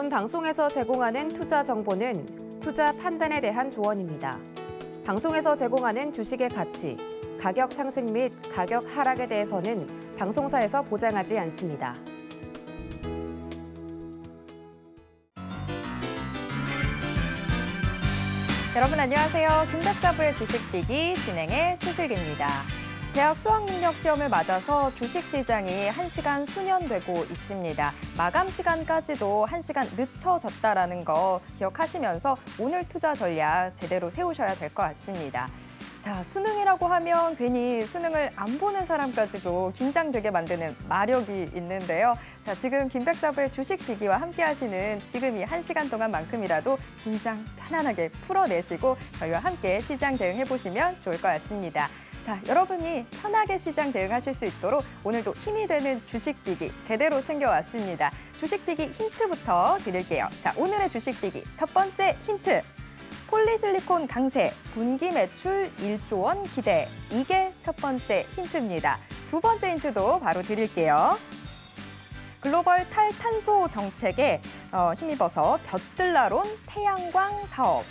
본 방송에서 제공하는 투자 정보는 투자 판단에 대한 조언입니다. 방송에서 제공하는 주식의 가치, 가격 상승 및 가격 하락에 대해서는 방송사에서 보장하지 않습니다. 여러분 안녕하세요. 김덕사부의 주식기기 진행의 최슬기입니다. 대학 수학능력 시험을 맞아서 주식시장이 한시간 수년되고 있습니다. 마감 시간까지도 한시간 늦춰졌다라는 거 기억하시면서 오늘 투자 전략 제대로 세우셔야 될 것 같습니다. 자, 수능이라고 하면 괜히 수능을 안 보는 사람까지도 긴장되게 만드는 마력이 있는데요. 자, 지금 김백사부의 주식 비기와 함께 하시는 지금 이 한시간 동안만큼이라도 긴장 편안하게 풀어내시고 저희와 함께 시장 대응해 보시면 좋을 것 같습니다. 자, 여러분이 편하게 시장 대응하실 수 있도록 오늘도 힘이 되는 주식비기 제대로 챙겨왔습니다. 주식비기 힌트부터 드릴게요. 자, 오늘의 주식비기 첫 번째 힌트. 폴리실리콘 강세, 분기 매출 1조 원 기대. 이게 첫 번째 힌트입니다. 두 번째 힌트도 바로 드릴게요. 글로벌 탈탄소 정책에 어, 힘입어서 벼들라론 태양광 사업.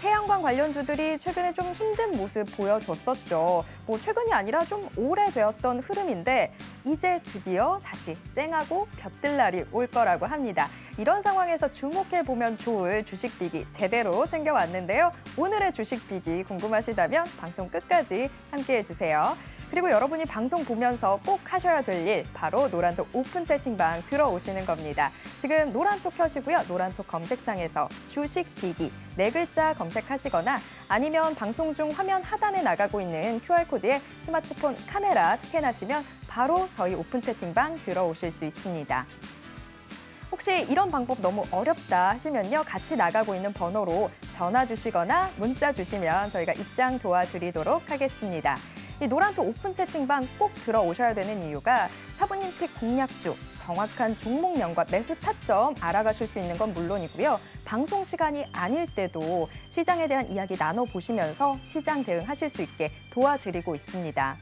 태양광 관련주들이 최근에 좀 힘든 모습 보여줬었죠. 뭐 최근이 아니라 좀 오래되었던 흐름인데 이제 드디어 다시 쨍하고 볕들 날이 올 거라고 합니다. 이런 상황에서 주목해보면 좋을 주식비기 제대로 챙겨왔는데요. 오늘의 주식비기 궁금하시다면 방송 끝까지 함께해주세요. 그리고 여러분이 방송 보면서 꼭 하셔야 될 일 바로 노란톡 오픈 채팅방 들어오시는 겁니다. 지금 노란톡 켜시고요. 노란톡 검색창에서 주식 비기 네 글자 검색하시거나 아니면 방송 중 화면 하단에 나가고 있는 QR코드에 스마트폰 카메라 스캔하시면 바로 저희 오픈 채팅방 들어오실 수 있습니다. 혹시 이런 방법 너무 어렵다 하시면요. 같이 나가고 있는 번호로 전화 주시거나 문자 주시면 저희가 입장 도와드리도록 하겠습니다. 이 노란톡 오픈 채팅방 꼭 들어오셔야 되는 이유가 사부님픽 공략주, 정확한 종목명과 매수 타점 알아가실 수 있는 건 물론이고요. 방송 시간이 아닐 때도 시장에 대한 이야기 나눠보시면서 시장 대응하실 수 있게 도와드리고 있습니다.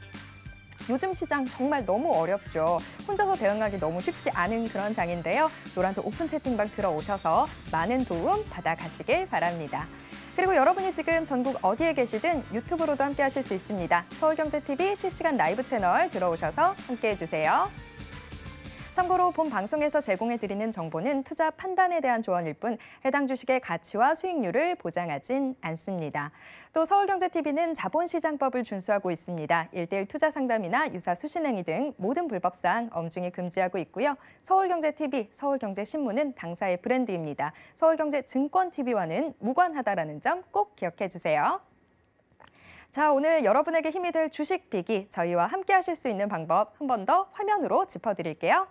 요즘 시장 정말 너무 어렵죠. 혼자서 대응하기 너무 쉽지 않은 그런 장인데요. 노란톡 오픈 채팅방 들어오셔서 많은 도움 받아가시길 바랍니다. 그리고 여러분이 지금 전국 어디에 계시든 유튜브로도 함께 하실 수 있습니다. 서울경제TV 실시간 라이브 채널 들어오셔서 함께 해주세요. 참고로 본 방송에서 제공해드리는 정보는 투자 판단에 대한 조언일 뿐 해당 주식의 가치와 수익률을 보장하진 않습니다. 또 서울경제TV는 자본시장법을 준수하고 있습니다. 일대일 투자 상담이나 유사 수신행위 등 모든 불법사항 엄중히 금지하고 있고요. 서울경제TV, 서울경제신문은 당사의 브랜드입니다. 서울경제증권TV와는 무관하다라는 점 꼭 기억해 주세요. 자, 오늘 여러분에게 힘이 될 주식 비기 저희와 함께 하실 수 있는 방법 한 번 더 화면으로 짚어드릴게요.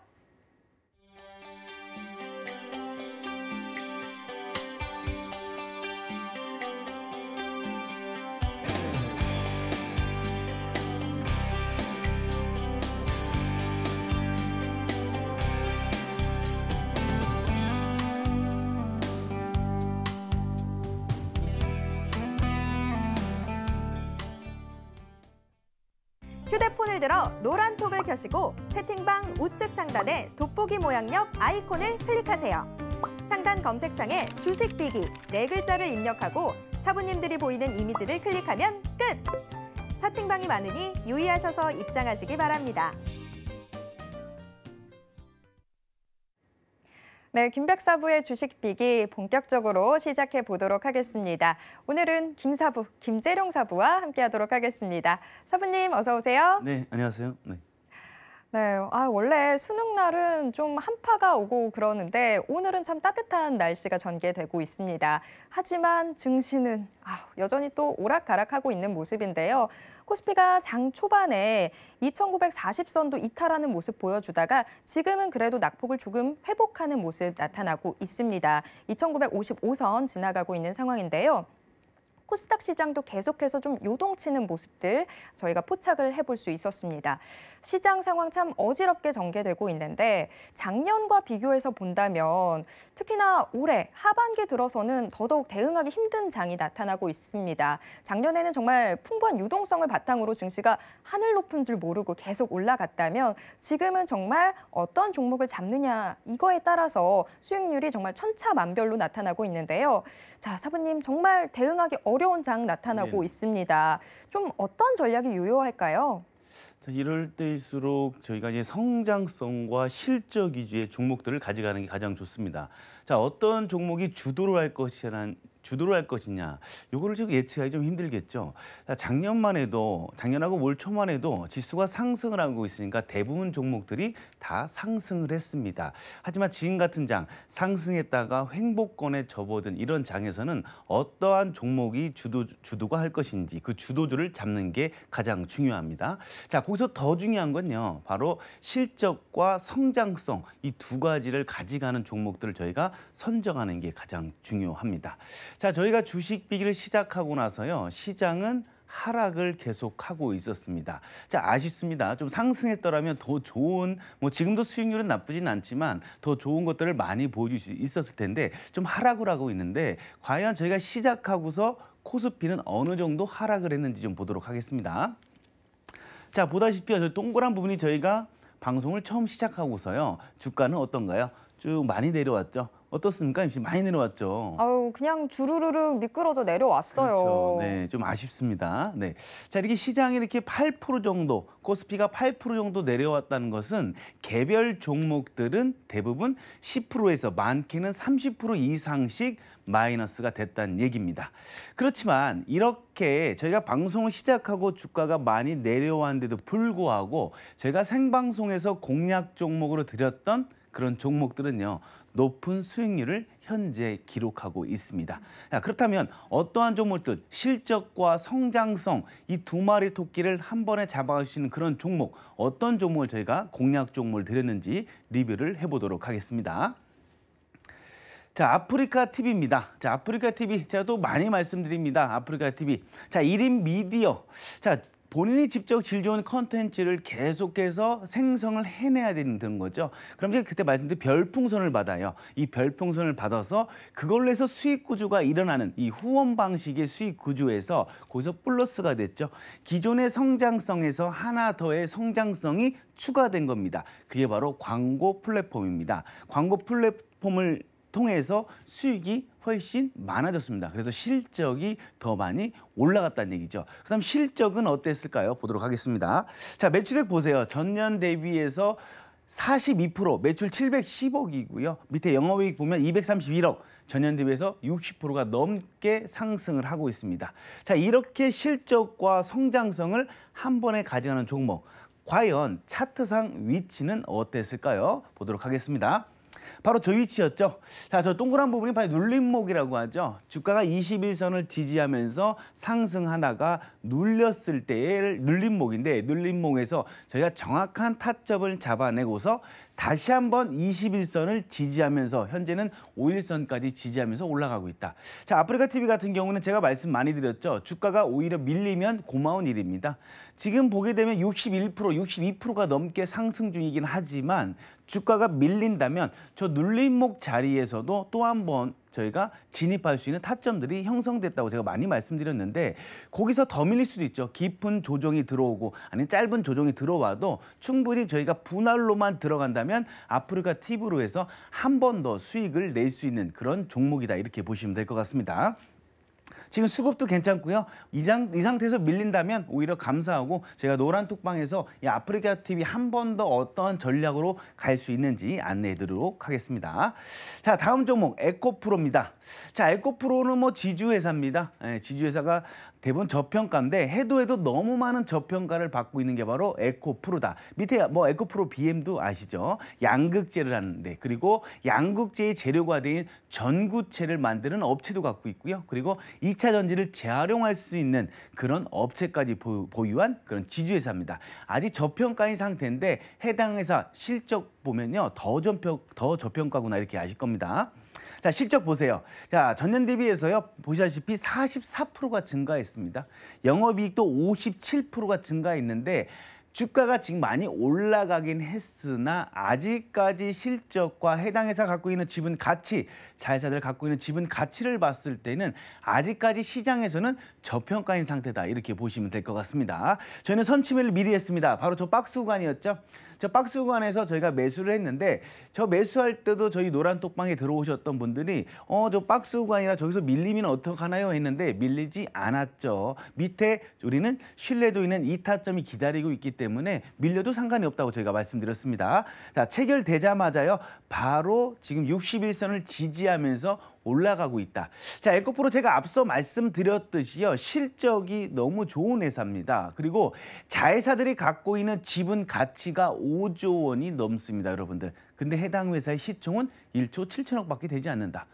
핸드폰을 들어 노란 톱을 켜시고 채팅방 우측 상단에 돋보기 모양 옆 아이콘을 클릭하세요. 상단 검색창에 주식 비기 네 글자를 입력하고 사부님들이 보이는 이미지를 클릭하면 끝! 사칭방이 많으니 유의하셔서 입장하시기 바랍니다. 네, 김백사부의 주식빅이 본격적으로 시작해 보도록 하겠습니다. 오늘은 김사부, 김재룡 사부와 함께하도록 하겠습니다. 사부님 어서 오세요. 네, 안녕하세요. 네. 네, 아, 원래 수능 날은 좀 한파가 오고 그러는데 오늘은 참 따뜻한 날씨가 전개되고 있습니다. 하지만 증시는 아, 여전히 또 오락가락하고 있는 모습인데요. 코스피가 장 초반에 2,940선도 이탈하는 모습 보여주다가 지금은 그래도 낙폭을 조금 회복하는 모습 나타나고 있습니다. 2,955선 지나가고 있는 상황인데요. 코스닥 시장도 계속해서 좀 요동치는 모습들 저희가 포착을 해볼 수 있었습니다. 시장 상황 참 어지럽게 전개되고 있는데 작년과 비교해서 본다면 특히나 올해 하반기 들어서는 더더욱 대응하기 힘든 장이 나타나고 있습니다. 작년에는 정말 풍부한 유동성을 바탕으로 증시가 하늘 높은 줄 모르고 계속 올라갔다면 지금은 정말 어떤 종목을 잡느냐 이거에 따라서 수익률이 정말 천차만별로 나타나고 있는데요. 자, 사부님 정말 대응하기 어려운 어려운 장 나타나고 네. 있습니다. 좀 어떤 전략이 유효할까요? 이럴 때일수록 저희가 이제 성장성과 실적 위주의 종목들을 가져가는 게 가장 좋습니다. 자, 어떤 종목이 주도를 할 것이라는 주도를 할 것이냐 이거를 지금 예측하기 좀 힘들겠죠. 작년만 해도 작년하고 올 초만 해도 지수가 상승을 하고 있으니까 대부분 종목들이 다 상승을 했습니다. 하지만 지금 같은 장 상승했다가 횡보권에 접어든 이런 장에서는 어떠한 종목이 주도 주도가 할 것인지 그 주도주를 잡는 게 가장 중요합니다. 자 거기서 더 중요한 건요 바로 실적과 성장성 이 두 가지를 가져가는 종목들을 저희가 선정하는 게 가장 중요합니다. 자, 저희가 주식 비기를 시작하고 나서요. 시장은 하락을 계속하고 있었습니다. 자, 아쉽습니다. 좀 상승했더라면 더 좋은 뭐 지금도 수익률은 나쁘진 않지만 더 좋은 것들을 많이 보여줄 수 있었을 텐데 좀 하락을 하고 있는데 과연 저희가 시작하고서 코스피는 어느 정도 하락을 했는지 좀 보도록 하겠습니다. 자, 보다시피 저 동그란 부분이 저희가 방송을 처음 시작하고서요. 주가는 어떤가요? 쭉 많이 내려왔죠. 어떻습니까? MC 많이 내려왔죠. 아유, 그냥 주르르르 미끄러져 내려왔어요. 그렇죠. 네, 좀 아쉽습니다. 네. 자, 이렇게 시장이 이렇게 8% 정도, 코스피가 8% 정도 내려왔다는 것은 개별 종목들은 대부분 10%에서 많게는 30% 이상씩 마이너스가 됐다는 얘기입니다. 그렇지만 이렇게 저희가 방송을 시작하고 주가가 많이 내려왔는데도 불구하고 제가 생방송에서 공략 종목으로 드렸던 그런 종목들은요. 높은 수익률을 현재 기록하고 있습니다. 그렇다면 어떠한 종목들 실적과 성장성 이 두 마리 토끼를 한 번에 잡아갈 수 있는 그런 종목 어떤 종목을 저희가 공략 종목을 드렸는지 리뷰를 해보도록 하겠습니다. 자, 아프리카 TV입니다. 자, 아프리카 TV. 제가 또 많이 말씀드립니다. 아프리카 TV. 자, 1인 미디어. 자, 본인이 직접 질 좋은 컨텐츠를 계속해서 생성을 해내야 되는 거죠. 그럼 제가 그때 말씀드린 별풍선을 받아요. 이 별풍선을 받아서 그걸로 해서 수익 구조가 일어나는 이 후원 방식의 수익 구조에서 거기서 플러스가 됐죠. 기존의 성장성에서 하나 더의 성장성이 추가된 겁니다. 그게 바로 광고 플랫폼입니다. 광고 플랫폼을 통해서 수익이 훨씬 많아졌습니다. 그래서 실적이 더 많이 올라갔다는 얘기죠. 그다음 실적은 어땠을까요? 보도록 하겠습니다. 자, 매출액 보세요. 전년 대비해서 42% 매출 710억이고요. 밑에 영업이익 보면 231억 전년 대비해서 60%가 넘게 상승을 하고 있습니다. 자 이렇게 실적과 성장성을 한 번에 가져가는 종목 과연 차트상 위치는 어땠을까요? 보도록 하겠습니다. 바로 저 위치였죠. 자, 저 동그란 부분이 바로 눌림목이라고 하죠. 주가가 21선을 지지하면서 상승 하나가 눌렸을 때의 눌림목인데 눌림목에서 저희가 정확한 타점을 잡아내고서 다시 한번 21선을 지지하면서 현재는 5일선까지 지지하면서 올라가고 있다. 자, 아프리카 TV 같은 경우는 제가 말씀 많이 드렸죠. 주가가 오히려 밀리면 고마운 일입니다. 지금 보게 되면 61%, 62%가 넘게 상승 중이긴 하지만 주가가 밀린다면 저 눌림목 자리에서도 또 한 번 저희가 진입할 수 있는 타점들이 형성됐다고 제가 많이 말씀드렸는데 거기서 더 밀릴 수도 있죠. 깊은 조정이 들어오고 아니 면 짧은 조정이 들어와도 충분히 저희가 분할로만 들어간다면 아프리카 팁으로 해서 한 번 더 수익을 낼 수 있는 그런 종목이다 이렇게 보시면 될 것 같습니다. 지금 수급도 괜찮고요. 이, 장, 이 상태에서 밀린다면 오히려 감사하고 제가 노란 톡방에서 이 아프리카 TV 한 번 더 어떤 전략으로 갈 수 있는지 안내해드리도록 하겠습니다. 자 다음 종목 에코프로입니다. 자 에코프로는 뭐 지주회사입니다. 예, 지주회사가 대부분 저평가인데 해도 해도 너무 많은 저평가를 받고 있는 게 바로 에코프로다. 밑에 뭐 에코프로 BM도 아시죠? 양극재를 하는데 그리고 양극재의 재료가 된 전구체를 만드는 업체도 갖고 있고요. 그리고 2차 전지를 재활용할 수 있는 그런 업체까지 보유한 그런 지주회사입니다. 아직 저평가인 상태인데 해당 회사 실적 보면요. 더, 저평, 더 저평가구나 이렇게 아실 겁니다. 자, 실적 보세요. 자, 전년 대비해서요. 보시다시피 44%가 증가했습니다. 영업이익도 57%가 증가했는데 주가가 지금 많이 올라가긴 했으나 아직까지 실적과 해당 회사 갖고 있는 지분 가치, 자회사들 갖고 있는 지분 가치를 봤을 때는 아직까지 시장에서는 저평가인 상태다 이렇게 보시면 될 것 같습니다. 저희는 선침을 미리 했습니다. 바로 저박수관이었죠 저 박스 관에서 저희가 매수를 했는데 저 매수할 때도 저희 노란 똑방에 들어오셨던 분들이 어 저 박스 관이라 저기서 밀리면 어떡하나요 했는데 밀리지 않았죠. 밑에 우리는 신뢰도 있는 이타점이 기다리고 있기 때문에 밀려도 상관이 없다고 저희가 말씀드렸습니다. 자 체결되자마자요 바로 지금 61선을 지지하면서 올라가고 있다. 자, 에코프로 제가 앞서 말씀드렸듯이요. 실적이 너무 좋은 회사입니다. 그리고 자회사들이 갖고 있는 지분 가치가 5조 원이 넘습니다, 여러분들. 근데 해당 회사의 시총은 1조 7천억밖에 되지 않는다.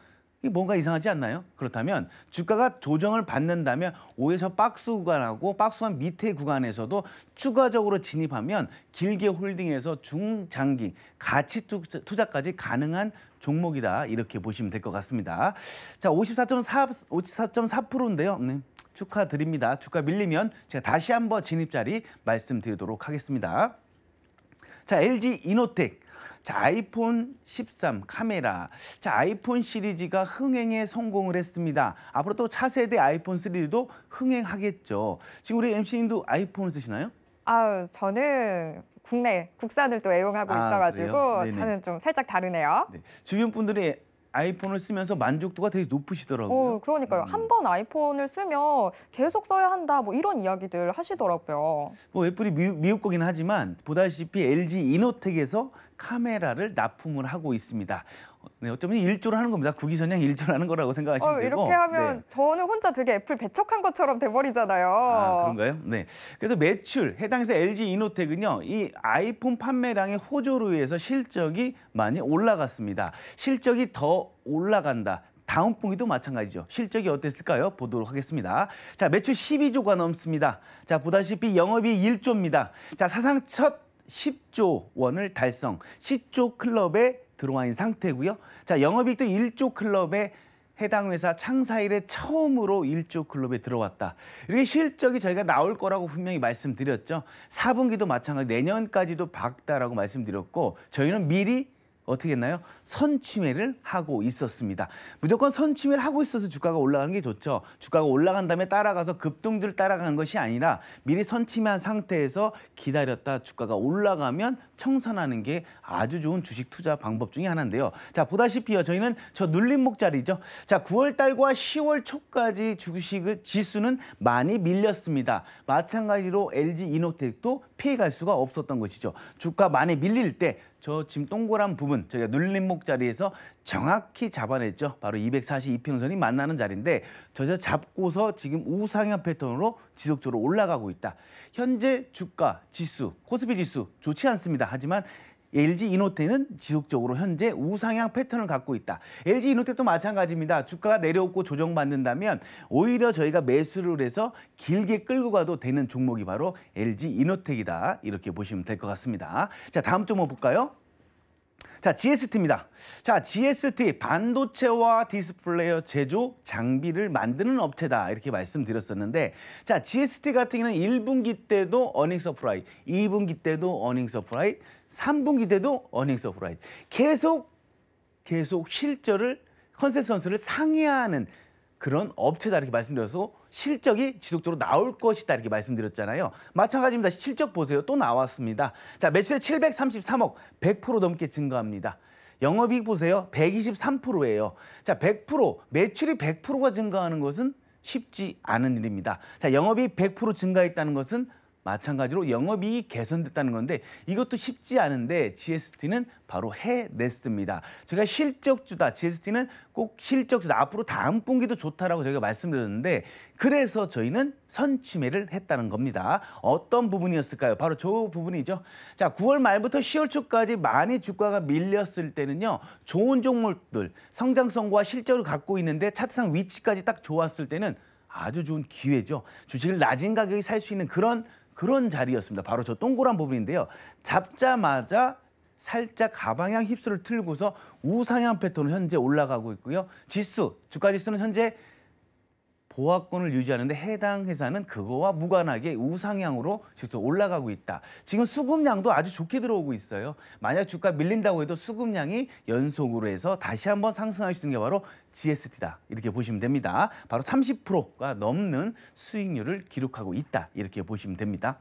이 뭔가 이상하지 않나요? 그렇다면 주가가 조정을 받는다면 5에서 박스 구간하고 박스만 밑에 구간에서도 추가적으로 진입하면 길게 홀딩해서 중장기 가치 투자까지 가능한 종목이다 이렇게 보시면 될 것 같습니다. 자54.4 54.4%인데요. 네. 축하드립니다. 주가 밀리면 제가 다시 한번 진입 자리 말씀드리도록 하겠습니다. 자 LG 이노텍 자, 아이폰 13 카메라. 자, 아이폰 시리즈가 흥행에 성공을 했습니다. 앞으로 또 차세대 아이폰 3도 흥행하겠죠. 지금 우리 MC님도 아이폰 쓰시나요? 아우, 저는 국내 국산을 또 애용하고 아, 있어가지고 저는 좀 살짝 다르네요. 네. 주변 분들이 아이폰을 쓰면서 만족도가 되게 높으시더라고요. 어, 그러니까요. 음. 한번 아이폰을 쓰면 계속 써야 한다 뭐 이런 이야기들 하시더라고요. 뭐 애플이 미국, 거긴 하지만 보다시피 LG 이노텍에서 카메라를 납품을 하고 있습니다. 네, 어쩌면 일조를 하는 겁니다. 국위선양 일조를 하는 거라고 생각하시면 어, 되고. 이렇게 하면 네. 저는 혼자 되게 애플 배척한 것처럼 돼버리잖아요. 아, 그런가요? 네. 그래서 매출, 해당해서 LG 이노텍은요. 이 아이폰 판매량의 호조로 인해서 실적이 많이 올라갔습니다. 실적이 더 올라간다. 다음 분기도 마찬가지죠. 실적이 어땠을까요? 보도록 하겠습니다. 자, 매출 12조가 넘습니다. 자, 보다시피 영업이익 1조입니다. 자, 사상 첫 10조 원을 달성, 10조 클럽에 들어와 있는 상태고요. 자, 영업이익도 1조 클럽에 해당 회사 창사 일에 처음으로 1조 클럽에 들어왔다. 이렇게 실적이 저희가 나올 거라고 분명히 말씀드렸죠. 4분기도 마찬가지 내년까지도 밝다라고 말씀드렸고 저희는 미리 어떻게 했나요? 선침해를 하고 있었습니다. 무조건 선침해를 하고 있어서 주가가 올라가는 게 좋죠. 주가가 올라간 다음에 따라가서 급등주를 따라가는 것이 아니라 미리 선침한 상태에서 기다렸다 주가가 올라가면 청산하는 게 아주 좋은 주식 투자 방법 중에 하나인데요. 자 보다시피요 저희는 저 눌림목 자리죠. 자 9월 달과 10월 초까지 주식 지수는 많이 밀렸습니다. 마찬가지로 LG 이노텍도 피해갈 수가 없었던 것이죠. 주가 많이 밀릴 때저 지금 동그란 부분 저희가 눌림목 자리에서 정확히 잡아냈죠. 바로 242평선이 만나는 자리인데 저저 잡고서 지금 우상향 패턴으로 지속적으로 올라가고 있다. 현재 주가 지수, 코스피 지수 좋지 않습니다. 하지만 LG 이노텍은 지속적으로 현재 우상향 패턴을 갖고 있다. LG 이노텍도 마찬가지입니다. 주가가 내려오고 조정받는다면 오히려 저희가 매수를 해서 길게 끌고 가도 되는 종목이 바로 LG 이노텍이다. 이렇게 보시면 될 것 같습니다. 자, 다음 종목 뭐 볼까요? 자, GST입니다. 자, GST 반도체와 디스플레이어 제조 장비를 만드는 업체다. 이렇게 말씀드렸었는데 자, GST 같은 경우는 1분기 때도 어닝 서프라이, 2분기 때도 어닝 서프라이, 3분기 때도 어닝 서프라이즈. 계속 계속 실적을 컨센서스를 상회하는 그런 업체다 이렇게 말씀드려서 실적이 지속적으로 나올 것이다 이렇게 말씀드렸잖아요. 마찬가지입니다. 실적 보세요. 또 나왔습니다. 자, 매출액 733억 100% 넘게 증가합니다. 영업이익 보세요. 123%예요. 자, 100% 매출이 100%가 증가하는 것은 쉽지 않은 일입니다. 자, 영업이익 100% 증가했다는 것은 마찬가지로 영업이익 개선됐다는 건데 이것도 쉽지 않은데 GST는 바로 해냈습니다. 저희가 실적주다. GST는 꼭 실적주다. 앞으로 다음 분기도 좋다라고 저희가 말씀드렸는데 그래서 저희는 선침해를 했다는 겁니다. 어떤 부분이었을까요? 바로 저 부분이죠. 자, 9월 말부터 10월 초까지 많이 주가가 밀렸을 때는요. 좋은 종목들, 성장성과 실적을 갖고 있는데 차트상 위치까지 딱 좋았을 때는 아주 좋은 기회죠. 주식을 낮은 가격에 살 수 있는 그런 그런 자리였습니다. 바로 저 동그란 부분인데요. 잡자마자 살짝 가방향 힙스를 틀고서 우상향 패턴으로 현재 올라가고 있고요. 지수, 주가 지수는 현재 보합권을 유지하는데 해당 회사는 그거와 무관하게 우상향으로 주소 올라가고 있다. 지금 수급량도 아주 좋게 들어오고 있어요. 만약 주가 밀린다고 해도 수급량이 연속으로 해서 다시 한번 상승할 수 있는 게 바로 GST다. 이렇게 보시면 됩니다. 바로 30%가 넘는 수익률을 기록하고 있다. 이렇게 보시면 됩니다.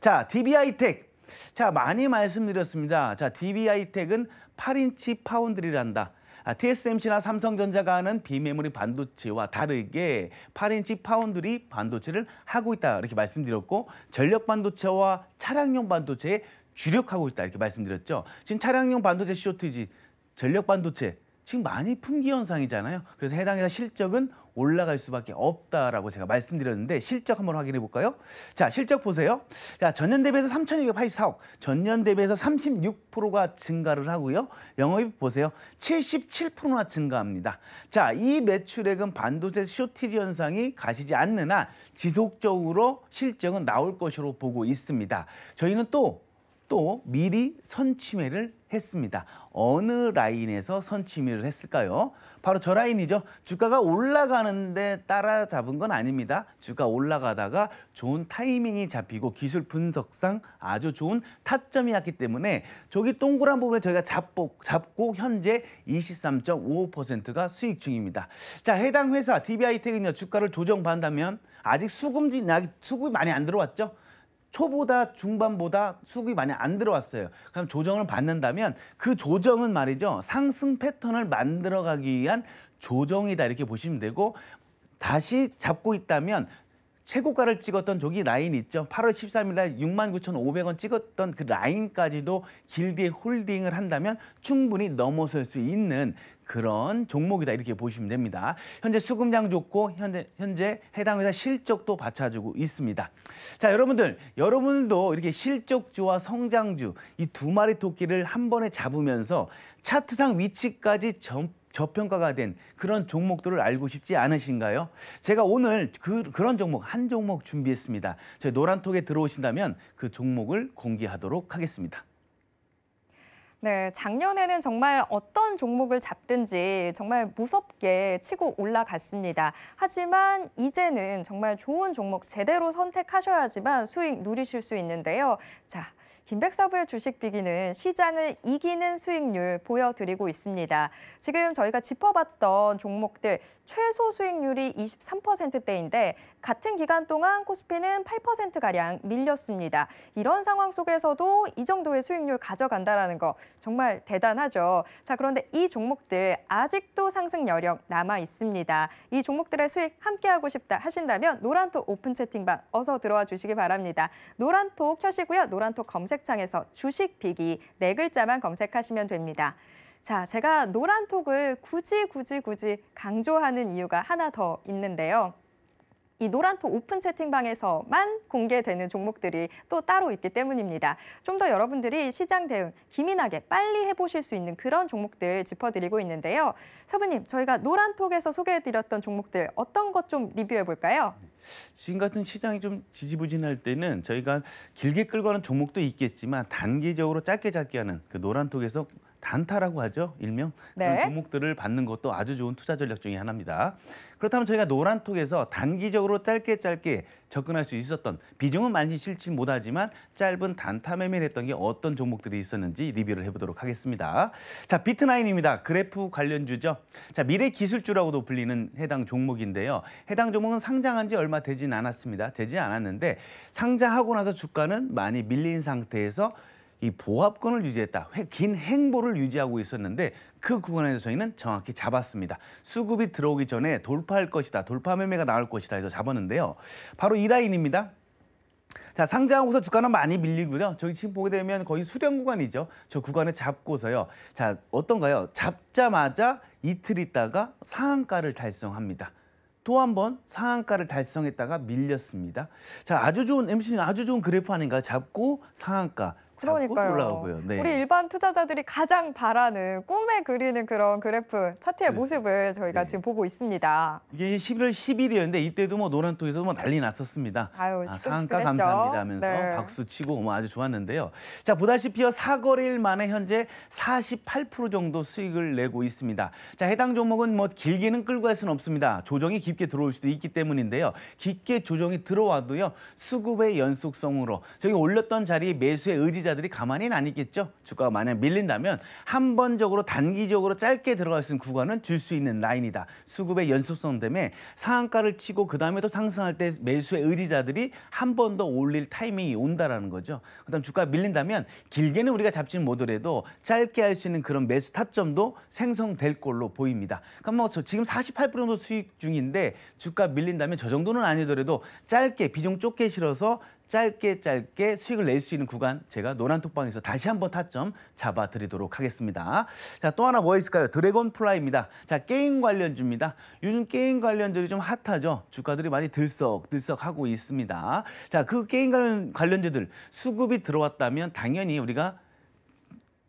자, DBI텍. 자, 많이 말씀드렸습니다. 자, DBI텍은 8인치 파운드리란다. TSMC나 아, 삼성전자가 하는 비메모리 반도체와 다르게 8인치 파운드리 반도체를 하고 있다 이렇게 말씀드렸고 전력 반도체와 차량용 반도체에 주력하고 있다 이렇게 말씀드렸죠. 지금 차량용 반도체 쇼트지 전력 반도체 지금 많이 품귀 현상이잖아요. 그래서 해당 회사 실적은 올라갈 수밖에 없다라고 제가 말씀드렸는데 실적 한번 확인해 볼까요? 자, 실적 보세요. 자, 전년 대비해서 3,284억, 전년 대비해서 36%가 증가를 하고요. 영업이 보세요. 77%나 증가합니다. 자, 이 매출액은 반도체 쇼티지 현상이 가시지 않는 한 지속적으로 실적은 나올 것으로 보고 있습니다. 저희는 또 또 미리 선침매를 했습니다. 어느 라인에서 선침입를 했을까요? 바로 저 라인이죠. 주가가 올라가는데 따라잡은 건 아닙니다. 주가 올라가다가 좋은 타이밍이 잡히고 기술 분석상 아주 좋은 타점이었기 때문에 저기 동그란 부분에 저희가 잡고, 잡고 현재 23.55%가 수익 중입니다. 자, 해당 회사 DBI텍은요. 주가를 조정받다면 아직 수금이 수급이 많이 안 들어왔죠. 초보다 중반보다 수급이 많이 안 들어왔어요. 그럼 조정을 받는다면 그 조정은 말이죠. 상승 패턴을 만들어가기 위한 조정이다 이렇게 보시면 되고 다시 잡고 있다면 최고가를 찍었던 저기 라인 있죠. 8월 13일 날 69,500원 찍었던 그 라인까지도 길게 홀딩을 한다면 충분히 넘어설 수 있는 그런 종목이다 이렇게 보시면 됩니다. 현재 수급량 좋고 현재, 현재 해당 회사 실적도 받쳐주고 있습니다. 자 여러분들 여러분들도 이렇게 실적주와 성장주 이 두 마리 토끼를 한 번에 잡으면서 차트상 위치까지 점 저평가가 된 그런 종목들을 알고 싶지 않으신가요? 제가 오늘 그, 그런 종목 한 종목 준비했습니다. 저희 노란톡에 들어오신다면 그 종목을 공개하도록 하겠습니다. 네, 작년에는 정말 어떤 종목을 잡든지 정말 무섭게 치고 올라갔습니다. 하지만 이제는 정말 좋은 종목 제대로 선택하셔야지만 수익 누리실 수 있는데요. 자, 김백사부의 주식 비기는 시장을 이기는 수익률 보여드리고 있습니다. 지금 저희가 짚어봤던 종목들 최소 수익률이 23%대인데 같은 기간 동안 코스피는 8%가량 밀렸습니다. 이런 상황 속에서도 이 정도의 수익률 가져간다는 거 정말 대단하죠. 자 그런데 이 종목들 아직도 상승 여력 남아 있습니다. 이 종목들의 수익 함께하고 싶다 하신다면 노란톡 오픈 채팅방 어서 들어와 주시기 바랍니다. 노란톡 켜시고요. 노란톡 검색 검색창에서 주식 비기 네 글자만 검색하시면 됩니다. 자, 제가 노란톡을 굳이 굳이 굳이 강조하는 이유가 하나 더 있는데요. 이 노란톡 오픈 채팅방에서만 공개되는 종목들이 또 따로 있기 때문입니다. 좀 더 여러분들이 시장 대응 기민하게 빨리 해보실 수 있는 그런 종목들 짚어드리고 있는데요. 서부님, 저희가 노란톡에서 소개해드렸던 종목들 어떤 것 좀 리뷰해볼까요? 지금 같은 시장이 좀 지지부진할 때는 저희가 길게 끌고 가는 종목도 있겠지만 단기적으로 짧게 짧게 하는 그 노란톡에서 단타라고 하죠. 일명 그런 네. 종목들을 받는 것도 아주 좋은 투자 전략 중에 하나입니다. 그렇다면 저희가 노란톡에서 단기적으로 짧게 짧게 접근할 수 있었던 비중은 많이 실지 못하지만 짧은 단타 매매를 했던 게 어떤 종목들이 있었는지 리뷰를 해보도록 하겠습니다. 자, 비트나인입니다. 그래프 관련주죠. 자, 미래 기술주라고도 불리는 해당 종목인데요. 해당 종목은 상장한 지 얼마 되진 않았습니다. 되지 않았는데 상장하고 나서 주가는 많이 밀린 상태에서 이 보합권을 유지했다. 긴 행보를 유지하고 있었는데 그 구간에서 저희는 정확히 잡았습니다. 수급이 들어오기 전에 돌파할 것이다. 돌파 매매가 나올 것이다 해서 잡았는데요. 바로 이 라인입니다. 자 상장하고서 주가는 많이 밀리고요. 저희 지금 보게 되면 거의 수령 구간이죠. 저 구간에 잡고서요. 자 어떤가요? 잡자마자 이틀 있다가 상한가를 달성합니다. 또 한 번 상한가를 달성했다가 밀렸습니다. 자, 아주 좋은 MC는 아주 좋은 그래프 아닌가 잡고 상한가 그러니까요. 올라오고요. 네. 우리 일반 투자자들이 가장 바라는 꿈에 그리는 그런 그래프 차트의 그렇습니다. 모습을 저희가 네. 지금 보고 있습니다. 이게 11월 10일이었는데 이때도 뭐 노란톡에서 뭐 난리 났었습니다. 아유, 아, 상한가 감사합니다 하면서 네. 박수 치고 뭐 아주 좋았는데요. 자보다시피 사거래일 만에 현재 48% 정도 수익을 내고 있습니다. 자 해당 종목은 뭐 길게는 끌고 갈 수는 없습니다. 조정이 깊게 들어올 수도 있기 때문인데요. 깊게 조정이 들어와도요 수급의 연속성으로 저희 올렸던 자리에 매수의 의지 소비자들이 가만히는 안 있겠죠. 주가가 만약 밀린다면 한 번적으로 단기적으로 짧게 들어갈 수 있는 구간은 줄 수 있는 라인이다. 수급의 연속성 때문에 상한가를 치고 그다음에 또 상승할 때 매수의 의지자들이 한 번 더 올릴 타이밍이 온다라는 거죠. 그다음 주가가 밀린다면 길게는 우리가 잡지는 못하더라도 짧게 할 수 있는 그런 매수 타점도 생성될 걸로 보입니다. 그럼 그러니까 뭐 지금 48% 정도 수익 중인데 주가 밀린다면 저 정도는 아니더라도 짧게 비중 좁게 실어서 짧게 짧게 수익을 낼 수 있는 구간 제가 노란 톡방에서 다시 한번 타점 잡아드리도록 하겠습니다. 자, 또 하나 뭐 있을까요? 드래곤 플라이입니다. 자, 게임 관련주입니다. 요즘 게임 관련들이좀 핫하죠? 주가들이 많이 들썩들썩 하고 있습니다. 자, 그 게임 관련, 관련주들 수급이 들어왔다면 당연히 우리가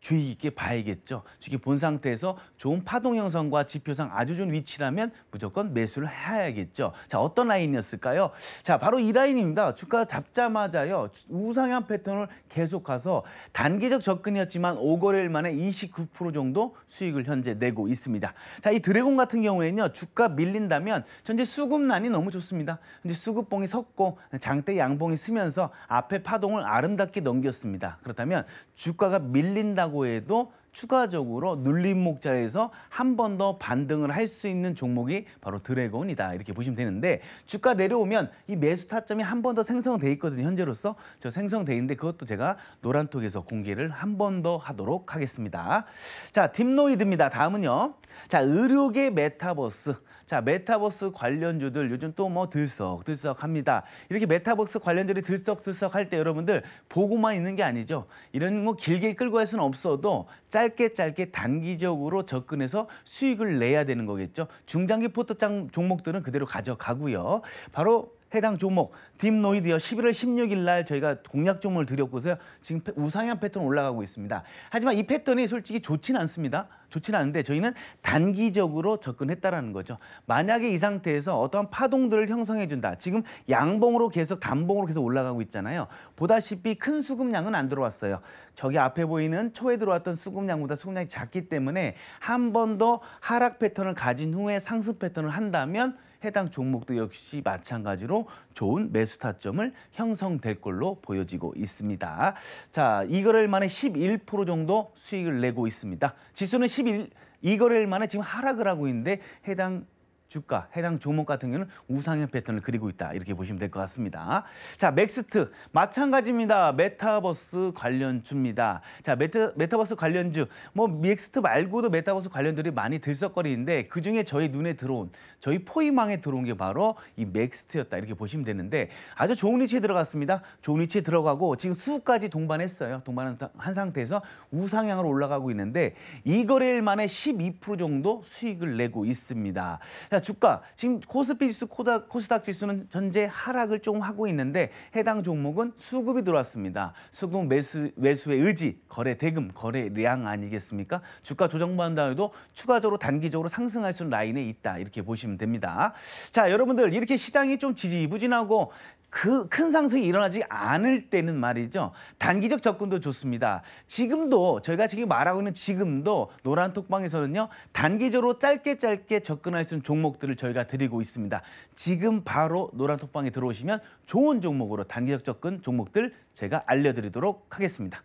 주의 깊게 봐야겠죠. 주기 본 상태에서 좋은 파동 형성과 지표상 아주 좋은 위치라면 무조건 매수를 해야겠죠. 자, 어떤 라인이었을까요? 자, 바로 이 라인입니다. 주가 잡자마자요. 우상향 패턴을 계속 가서 단기적 접근이었지만 5거래일 만에 29% 정도 수익을 현재 내고 있습니다. 자, 이 드래곤 같은 경우에는요. 주가 밀린다면 현재 수급난이 너무 좋습니다. 현재 수급봉이 섰고 장대 양봉이 쓰면서 앞에 파동을 아름답게 넘겼습니다. 그렇다면 주가가 밀린다고 한다고 해도 추가적으로 눌림목 자리에서 한 번 더 반등을 할 수 있는 종목이 바로 드래곤이다 이렇게 보시면 되는데 주가 내려오면 이 매수 타점이 한 번 더 생성돼 있거든요 현재로서 저 생성돼 있는데 그것도 제가 노란톡에서 공개를 한 번 더 하도록 하겠습니다 자 딥노이드입니다 다음은요 자 의료계 메타버스 자, 메타버스 관련주들 요즘 또 뭐 들썩들썩합니다. 이렇게 메타버스 관련주들이 들썩들썩할 때 여러분들 보고만 있는 게 아니죠. 이런 거 길게 끌고 갈 수는 없어도 짧게 짧게 단기적으로 접근해서 수익을 내야 되는 거겠죠. 중장기 포트장 종목들은 그대로 가져가고요. 바로 해당 종목 딥노이드요. 11월 16일 날 저희가 공략 종목을 드렸고서요. 지금 우상향 패턴 올라가고 있습니다. 하지만 이 패턴이 솔직히 좋진 않습니다. 좋진 않은데 저희는 단기적으로 접근했다라는 거죠. 만약에 이 상태에서 어떠한 파동들을 형성해 준다. 지금 양봉으로 계속 단봉으로 계속 올라가고 있잖아요. 보다시피 큰 수급량은 안 들어왔어요. 저기 앞에 보이는 초에 들어왔던 수급량보다 수급량이 작기 때문에 한 번 더 하락 패턴을 가진 후에 상승 패턴을 한다면 해당 종목도 역시 마찬가지로 좋은 매수 타점을 형성될 걸로 보여지고 있습니다. 자, 이거를 만에 11% 정도 수익을 내고 있습니다. 지수는 11, 이거를 만에 지금 하락을 하고 있는데 해당 주가, 해당 종목 같은 경우는 우상향 패턴을 그리고 있다. 이렇게 보시면 될 것 같습니다. 자, 맥스트. 마찬가지입니다. 메타버스 관련주입니다. 자, 메타, 메타버스 관련주. 뭐, 맥스트 말고도 메타버스 관련들이 많이 들썩거리는데 그 중에 저희 눈에 들어온, 저희 포위망에 들어온 게 바로 이 맥스트였다. 이렇게 보시면 되는데 아주 좋은 위치에 들어갔습니다. 좋은 위치에 들어가고 지금 수까지 동반했어요. 동반한 상태에서 우상향으로 올라가고 있는데 이 거래일 만에 12% 정도 수익을 내고 있습니다. 자, 자, 주가 지금 코스피 지수, 코다 코스닥 지수는 전제 하락을 좀 하고 있는데 해당 종목은 수급이 들어왔습니다. 수급 매수 외수의 의지, 거래 대금, 거래량 아니겠습니까? 주가 조정반는다 해도 추가적으로 단기적으로 상승할 수 있는 라인에 있다. 이렇게 보시면 됩니다. 자, 여러분들 이렇게 시장이 좀 지지부진하고 그큰 상승이 일어나지 않을 때는 말이죠. 단기적 접근도 좋습니다. 지금도 저희가 지금 말하고 있는 지금도 노란 톡방에서는요. 단기적으로 짧게 짧게 접근할 수 있는 종목들을 저희가 드리고 있습니다. 지금 바로 노란 톡방에 들어오시면 좋은 종목으로 단기적 접근 종목들 제가 알려드리도록 하겠습니다.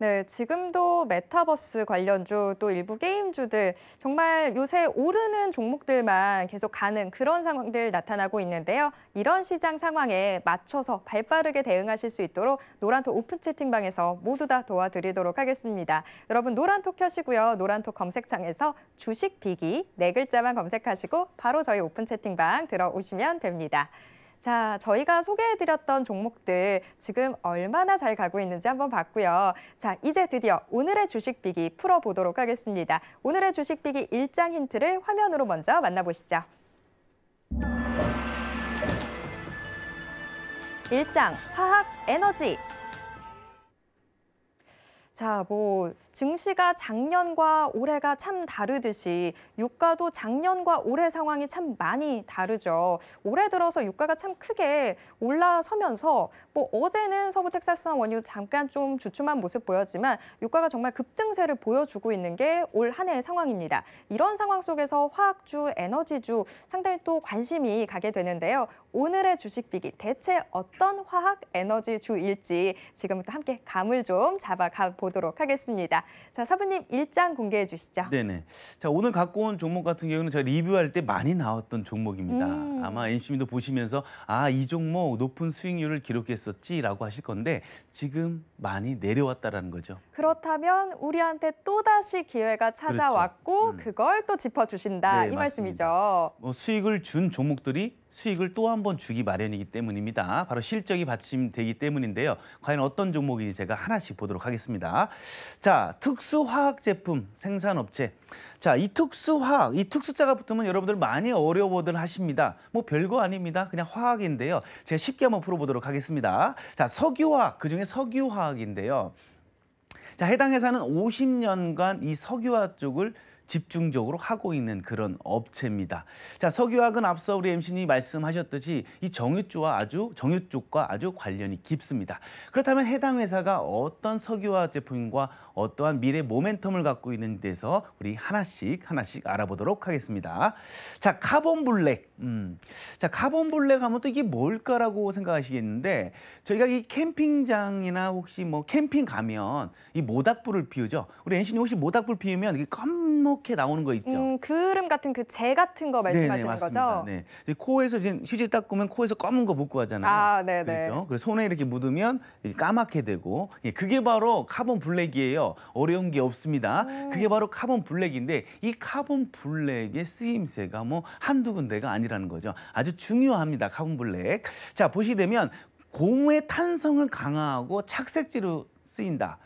네, 지금도 메타버스 관련주 또 일부 게임주들 정말 요새 오르는 종목들만 계속 가는 그런 상황들 나타나고 있는데요. 이런 시장 상황에 맞춰서 발빠르게 대응하실 수 있도록 노란톡 오픈 채팅방에서 모두 다 도와드리도록 하겠습니다. 여러분 노란톡 켜시고요. 노란톡 검색창에서 주식 비기 네 글자만 검색하시고 바로 저희 오픈 채팅방 들어오시면 됩니다. 자, 저희가 소개해드렸던 종목들 지금 얼마나 잘 가고 있는지 한번 봤고요. 자, 이제 드디어 오늘의 주식 비기 풀어보도록 하겠습니다. 오늘의 주식 비기 일장 힌트를 화면으로 먼저 만나보시죠. 일장 화학 에너지 자, 뭐 증시가 작년과 올해가 참 다르듯이 유가도 작년과 올해 상황이 참 많이 다르죠. 올해 들어서 유가가 참 크게 올라서면서 뭐 어제는 서부 텍사스산 원유 잠깐 좀 주춤한 모습 보였지만 유가가 정말 급등세를 보여주고 있는 게 올 한 해의 상황입니다. 이런 상황 속에서 화학주, 에너지주 상당히 또 관심이 가게 되는데요. 오늘의 주식 비기 대체 어떤 화학 에너지주일지 지금부터 함께 감을 좀 잡아 가보 보도록 하겠습니다. 자, 사부님 일장 공개해 주시죠. 네네. 자, 오늘 갖고 온 종목 같은 경우는 제가 리뷰할 때 많이 나왔던 종목입니다. 음. 아마 MC님도 보시면서 아, 이 종목 높은 수익률을 기록했었지라고 하실 건데 지금 많이 내려왔다라는 거죠. 그렇다면 우리한테 또다시 기회가 그렇죠. 찾아왔고 그렇죠. 음. 그걸또 짚어주신다 네, 이 맞습니다. 말씀이죠. 뭐 수익을 준 종목들이 수익을 또 한 번 주기 마련이기 때문입니다. 바로 실적이 받침되기 때문인데요. 과연 어떤 종목인지 제가 하나씩 보도록 하겠습니다. 자, 특수화학 제품 생산업체. 자, 이 특수화학, 이 특수자가 붙으면 여러분들 많이 어려워들 하십니다. 뭐 별거 아닙니다. 그냥 화학인데요. 제가 쉽게 한번 풀어보도록 하겠습니다. 자, 석유화학, 그중에 석유화학인데요. 자, 해당 회사는 50년간 이 석유화 학 쪽을 집중적으로 하고 있는 그런 업체입니다. 자, 석유학은 앞서 우리 MC님이 말씀하셨듯이 이 정유 쪽과 아주 정유 쪽과 아주 관련이 깊습니다. 그렇다면 해당 회사가 어떤 석유화 제품과 어떠한 미래 모멘텀을 갖고 있는 데서 우리 하나씩 하나씩 알아보도록 하겠습니다. 자, 카본 블랙. 음. 자, 카본 블랙 하면 또 이게 뭘까라고 생각하시겠는데 저희가 이 캠핑장이나 혹시 뭐 캠핑 가면 이 모닥불을 피우죠. 우리 엔씨이 혹시 모닥불 피우면 이게 껌목 이렇게 나오는 거 있죠. 음, 그름 같은 그 재 같은 거 말씀하시는 네네, 네, 맞습니다. 거죠? 네. 코에서 지금 휴지 닦으면 코에서 검은 거 묻고 하잖아요. 아, 네네. 네. 그렇죠. 그래서 손에 이렇게 묻으면 까맣게 되고 예, 그게 바로 카본 블랙이에요. 어려운 게 없습니다. 음. 그게 바로 카본 블랙인데 이 카본 블랙의 쓰임새가 뭐 한두 군데가 아니라는 거죠. 아주 중요합니다. 카본 블랙. 자, 보시게 되면 고무의 탄성을 강화하고 착색제로 쓰인다.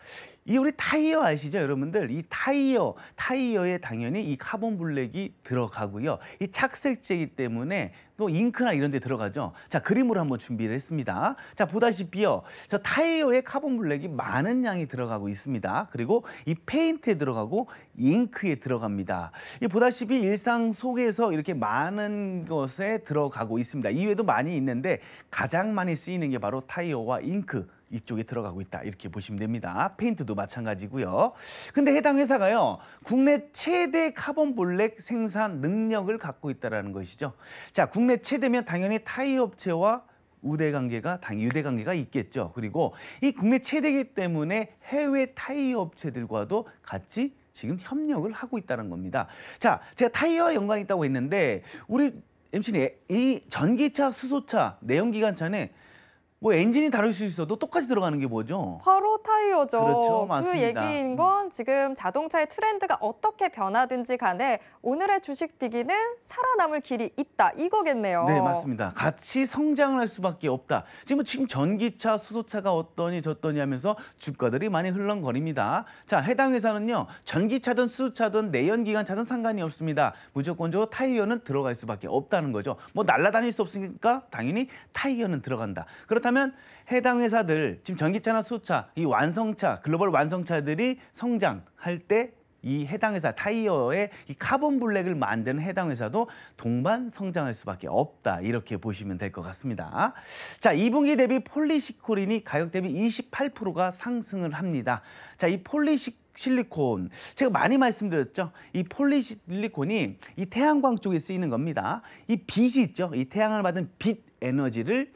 이 우리 타이어 아시죠 여러분들 이 타이어 타이어에 당연히 이 카본 블랙이 들어가고요 이 착색제이기 때문에 또 잉크나 이런 데 들어가죠 자 그림으로 한번 준비를 했습니다 자 보다시피요 저 타이어에 카본 블랙이 많은 양이 들어가고 있습니다 그리고 이 페인트에 들어가고 잉크에 들어갑니다 이 보다시피 일상 속에서 이렇게 많은 것에 들어가고 있습니다 이외에도 많이 있는데 가장 많이 쓰이는 게 바로 타이어와 잉크 이쪽에 들어가고 있다 이렇게 보시면 됩니다. 페인트도 마찬가지고요. 근데 해당 회사가요 국내 최대 카본 블랙 생산 능력을 갖고 있다라는 것이죠. 자 국내 최대면 당연히 타이 업체와 우대 관계가 당연히 유대 관계가 있겠죠. 그리고 이 국내 최대기 때문에 해외 타이 업체들과도 같이 지금 협력을 하고 있다는 겁니다. 자, 제가 타이어 연관이 있다고 했는데 우리 MC님 이 전기차, 수소차, 내연기관차는 뭐 엔진이 다를 수 있어도 똑같이 들어가는 게 뭐죠? 바로 타이어죠. 그렇죠, 그 맞습니다. 그 얘기인 음. 건 지금 자동차의 트렌드가 어떻게 변하든지 간에 오늘의 주식 비기는 살아남을 길이 있다 이거겠네요. 네, 맞습니다. 같이 성장을 할 수밖에 없다. 지금 뭐 지금 전기차, 수소차가 어떠니 저떠니 하면서 주가들이 많이 흘렁거립니다. 자, 해당 회사는요. 전기차든 수소차든 내연기관 차든 상관이 없습니다. 무조건적으로 타이어는 들어갈 수밖에 없다는 거죠. 뭐날라다닐수 없으니까 당연히 타이어는 들어간다. 그렇다면 왜냐하면 해당 회사들 지금 전기차나 수차 이 완성차 글로벌 완성차들이 성장할 때 이 해당 회사 타이어의 이 카본 블랙을 만드는 해당 회사도 동반 성장할 수밖에 없다 이렇게 보시면 될 것 같습니다. 자 2분기 대비 폴리시코린이 가격 대비 28%가 상승을 합니다. 자이 폴리시 실리콘. 제가 많이 말씀드렸죠. 이 폴리실리콘이 이 태양광 쪽에 쓰이는 겁니다. 이 빛이 있죠. 이 태양을 받은 빛 에너지를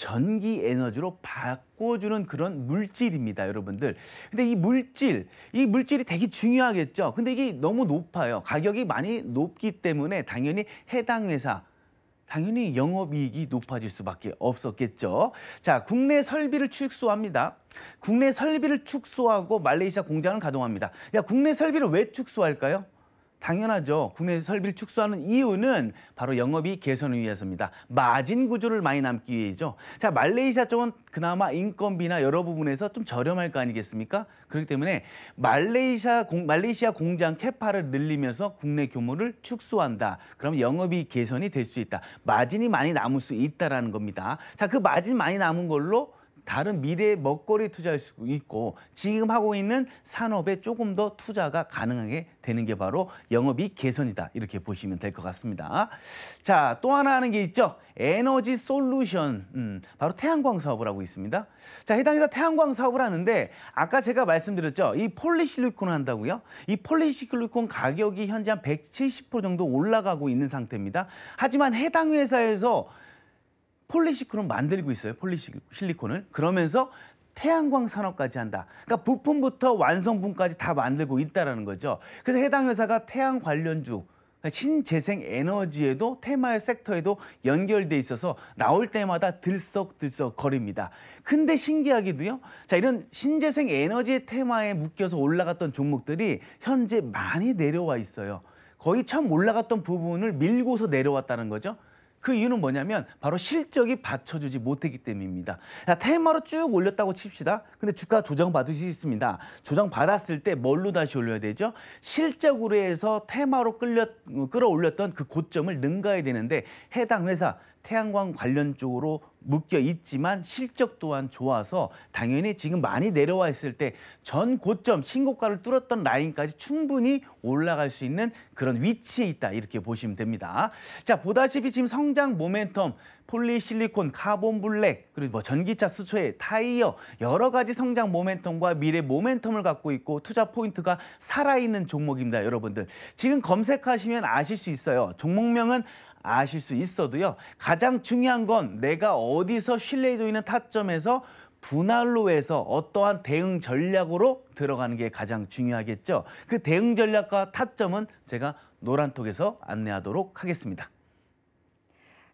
전기 에너지로 바꿔주는 그런 물질입니다, 여러분들. 근데 이 물질, 이 물질이 되게 중요하겠죠. 근데 이게 너무 높아요. 가격이 많이 높기 때문에 당연히 해당 회사 당연히 영업이익이 높아질 수밖에 없었겠죠. 자, 국내 설비를 축소합니다. 국내 설비를 축소하고 말레이시아 공장을 가동합니다. 야, 국내 설비를 왜 축소할까요? 당연하죠. 국내에서 설비를 축소하는 이유는 바로 영업이 개선을 위해서입니다. 마진 구조를 많이 남기 위해죠. 자, 말레이시아 쪽은 그나마 인건비나 여러 부분에서 좀 저렴할 거 아니겠습니까? 그렇기 때문에 말레이시아, 공, 말레이시아 공장 캐파를 늘리면서 국내 규모를 축소한다. 그럼 영업이 개선이 될 수 있다. 마진이 많이 남을 수 있다라는 겁니다. 자, 그 마진 많이 남은 걸로 다른 미래의 먹거리 투자할 수 있고 지금 하고 있는 산업에 조금 더 투자가 가능하게 되는 게 바로 영업이 개선이다. 이렇게 보시면 될 것 같습니다. 자, 또 하나 하는 게 있죠. 에너지 솔루션. 음, 바로 태양광 사업을 하고 있습니다. 자, 해당 해서 태양광 사업을 하는데 아까 제가 말씀드렸죠. 이 폴리실리콘을 한다고요. 이 폴리실리콘 가격이 현재 한 170% 정도 올라가고 있는 상태입니다. 하지만 해당 회사에서 폴리시크론 만들고 있어요. 폴리실리콘을. 그러면서 태양광 산업까지 한다. 그러니까 부품부터 완성품까지 다 만들고 있다라는 거죠. 그래서 해당 회사가 태양 관련주 그러니까 신재생 에너지에도 테마의 섹터에도 연결돼 있어서 나올 때마다 들썩들썩 거립니다. 근데 신기하게도요. 자, 이런 신재생 에너지 테마에 묶여서 올라갔던 종목들이 현재 많이 내려와 있어요. 거의 처음 올라갔던 부분을 밀고서 내려왔다는 거죠. 그 이유는 뭐냐면 바로 실적이 받쳐주지 못했기 때문입니다. 자, 테마로 쭉 올렸다고 칩시다. 근데 주가 조정 받을 수 있습니다. 조정 받았을 때 뭘로 다시 올려야 되죠? 실적으로 해서 테마로 끌려, 끌어올렸던 그 고점을 능가해야 되는데 해당 회사 태양광 관련 쪽으로 묶여 있지만 실적 또한 좋아서 당연히 지금 많이 내려와 있을 때 전 고점 신고가를 뚫었던 라인까지 충분히 올라갈 수 있는 그런 위치에 있다 이렇게 보시면 됩니다. 자 보다시피 지금 성장 모멘텀 폴리실리콘, 카본 블랙, 그리고 뭐 전기차 수초의 타이어 여러 가지 성장 모멘텀과 미래 모멘텀을 갖고 있고 투자 포인트가 살아있는 종목입니다, 여러분들. 지금 검색하시면 아실 수 있어요. 종목명은 아실 수 있어도요. 가장 중요한 건 내가 어디서 신뢰도 있는 타점에서 분할로해서 어떠한 대응 전략으로 들어가는 게 가장 중요하겠죠. 그 대응 전략과 타점은 제가 노란톡에서 안내하도록 하겠습니다.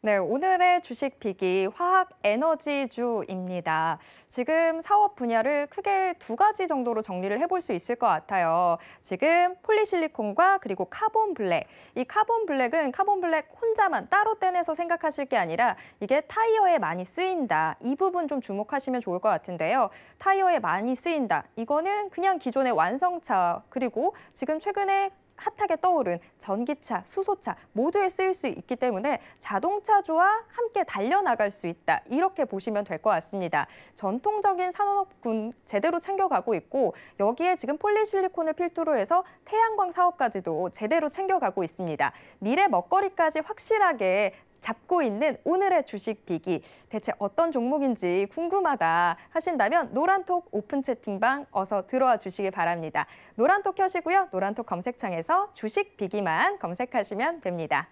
네, 오늘의 주식 픽이 화학 에너지주입니다. 지금 사업 분야를 크게 두 가지 정도로 정리를 해볼 수 있을 것 같아요. 지금 폴리실리콘과 그리고 카본 블랙. 이 카본 블랙은 카본 블랙 혼자만 따로 떼내서 생각하실 게 아니라 이게 타이어에 많이 쓰인다. 이 부분 좀 주목하시면 좋을 것 같은데요. 타이어에 많이 쓰인다. 이거는 그냥 기존의 완성차 그리고 지금 최근에 핫하게 떠오른 전기차, 수소차 모두에 쓰일 수 있기 때문에 자동차주와 함께 달려나갈 수 있다. 이렇게 보시면 될 것 같습니다. 전통적인 산업군 제대로 챙겨가고 있고 여기에 지금 폴리실리콘을 필두로 해서 태양광 사업까지도 제대로 챙겨가고 있습니다. 미래 먹거리까지 확실하게 잡고 있는 오늘의 주식 비기 대체 어떤 종목인지 궁금하다 하신다면 노란톡 오픈 채팅방 어서 들어와 주시기 바랍니다. 노란톡 켜시고요. 노란톡 검색창에서 주식 비기만 검색하시면 됩니다.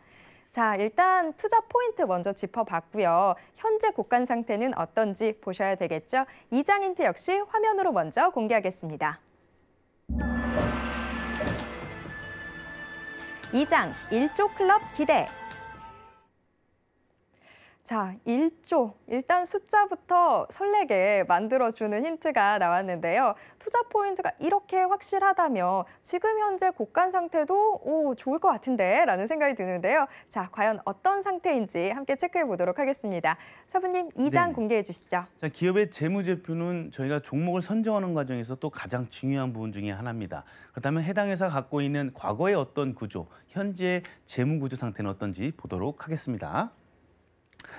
자, 일단 투자 포인트 먼저 짚어봤고요. 현재 고간 상태는 어떤지 보셔야 되겠죠. 이장 힌트 역시 화면으로 먼저 공개하겠습니다. 이장 1조 클럽 기대 자, 1조. 일단 숫자부터 설레게 만들어주는 힌트가 나왔는데요. 투자 포인트가 이렇게 확실하다며 지금 현재 곡간 상태도 오, 좋을 것 같은데 라는 생각이 드는데요. 자, 과연 어떤 상태인지 함께 체크해 보도록 하겠습니다. 사부님, 2장 네. 공개해 주시죠. 자, 기업의 재무제표는 저희가 종목을 선정하는 과정에서 또 가장 중요한 부분 중에 하나입니다. 그렇다면 해당 회사 갖고 있는 과거의 어떤 구조, 현재 재무구조 상태는 어떤지 보도록 하겠습니다.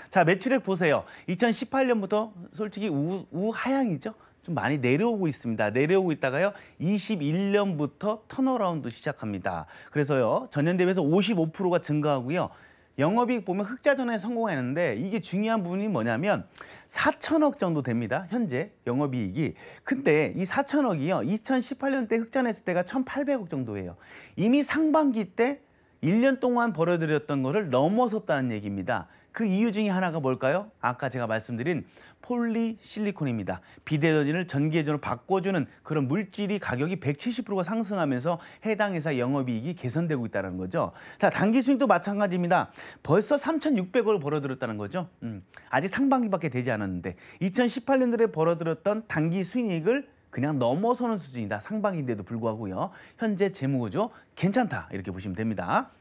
자, 매출액 보세요. 2018년부터 솔직히 우, 우하향이죠. 좀 많이 내려오고 있습니다. 내려오고 있다가요. 21년부터 턴어라운드 시작합니다. 그래서요. 전년 대비해서 55%가 증가하고요. 영업이익 보면 흑자 전환에 성공했는데 이게 중요한 부분이 뭐냐면 4천억 정도 됩니다. 현재 영업이익이. 근데 이 4천억이요. 2018년 때 흑자 냈을 때가 1,800억 정도예요. 이미 상반기 때 1년 동안 벌어들였던 거를 넘어섰다는 얘기입니다. 그 이유 중에 하나가 뭘까요? 아까 제가 말씀드린 폴리실리콘입니다. 비대전진을 전기회전으로 바꿔주는 그런 물질이 가격이 170%가 상승하면서 해당 회사 영업이익이 개선되고 있다는 거죠. 자, 단기 수익도 마찬가지입니다. 벌써 3,600억을 벌어들였다는 거죠. 음, 아직 상반기밖에 되지 않았는데 2018년도에 벌어들였던 단기 수익을 그냥 넘어서는 수준이다. 상방인데도 불구하고요. 현재 재무구조 괜찮다. 이렇게 보시면 됩니다.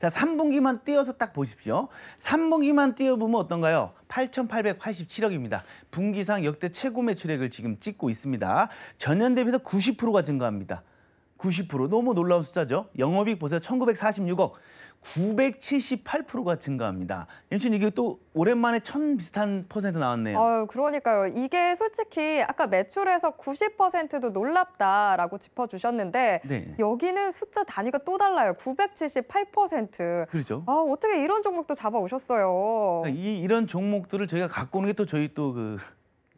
자, 3분기만 띄어서 딱 보십시오. 3분기만 띄어보면 어떤가요? 8,887억입니다. 분기상 역대 최고 매출액을 지금 찍고 있습니다. 전년 대비해서 90%가 증가합니다. 90% 너무 놀라운 숫자죠. 영업이익 보세요. 1946억. 978%가 증가합니다. 임신 이게 또 오랜만에 천 비슷한 퍼센트 나왔네요. 아 그러니까요. 이게 솔직히 아까 매출에서 90%도 놀랍다라고 짚어주셨는데 네. 여기는 숫자 단위가 또 달라요. 978%. 그렇죠. 아, 어떻게 이런 종목도 잡아오셨어요. 그러니까 이, 이런 종목들을 저희가 갖고 오는 게 또 저희 또그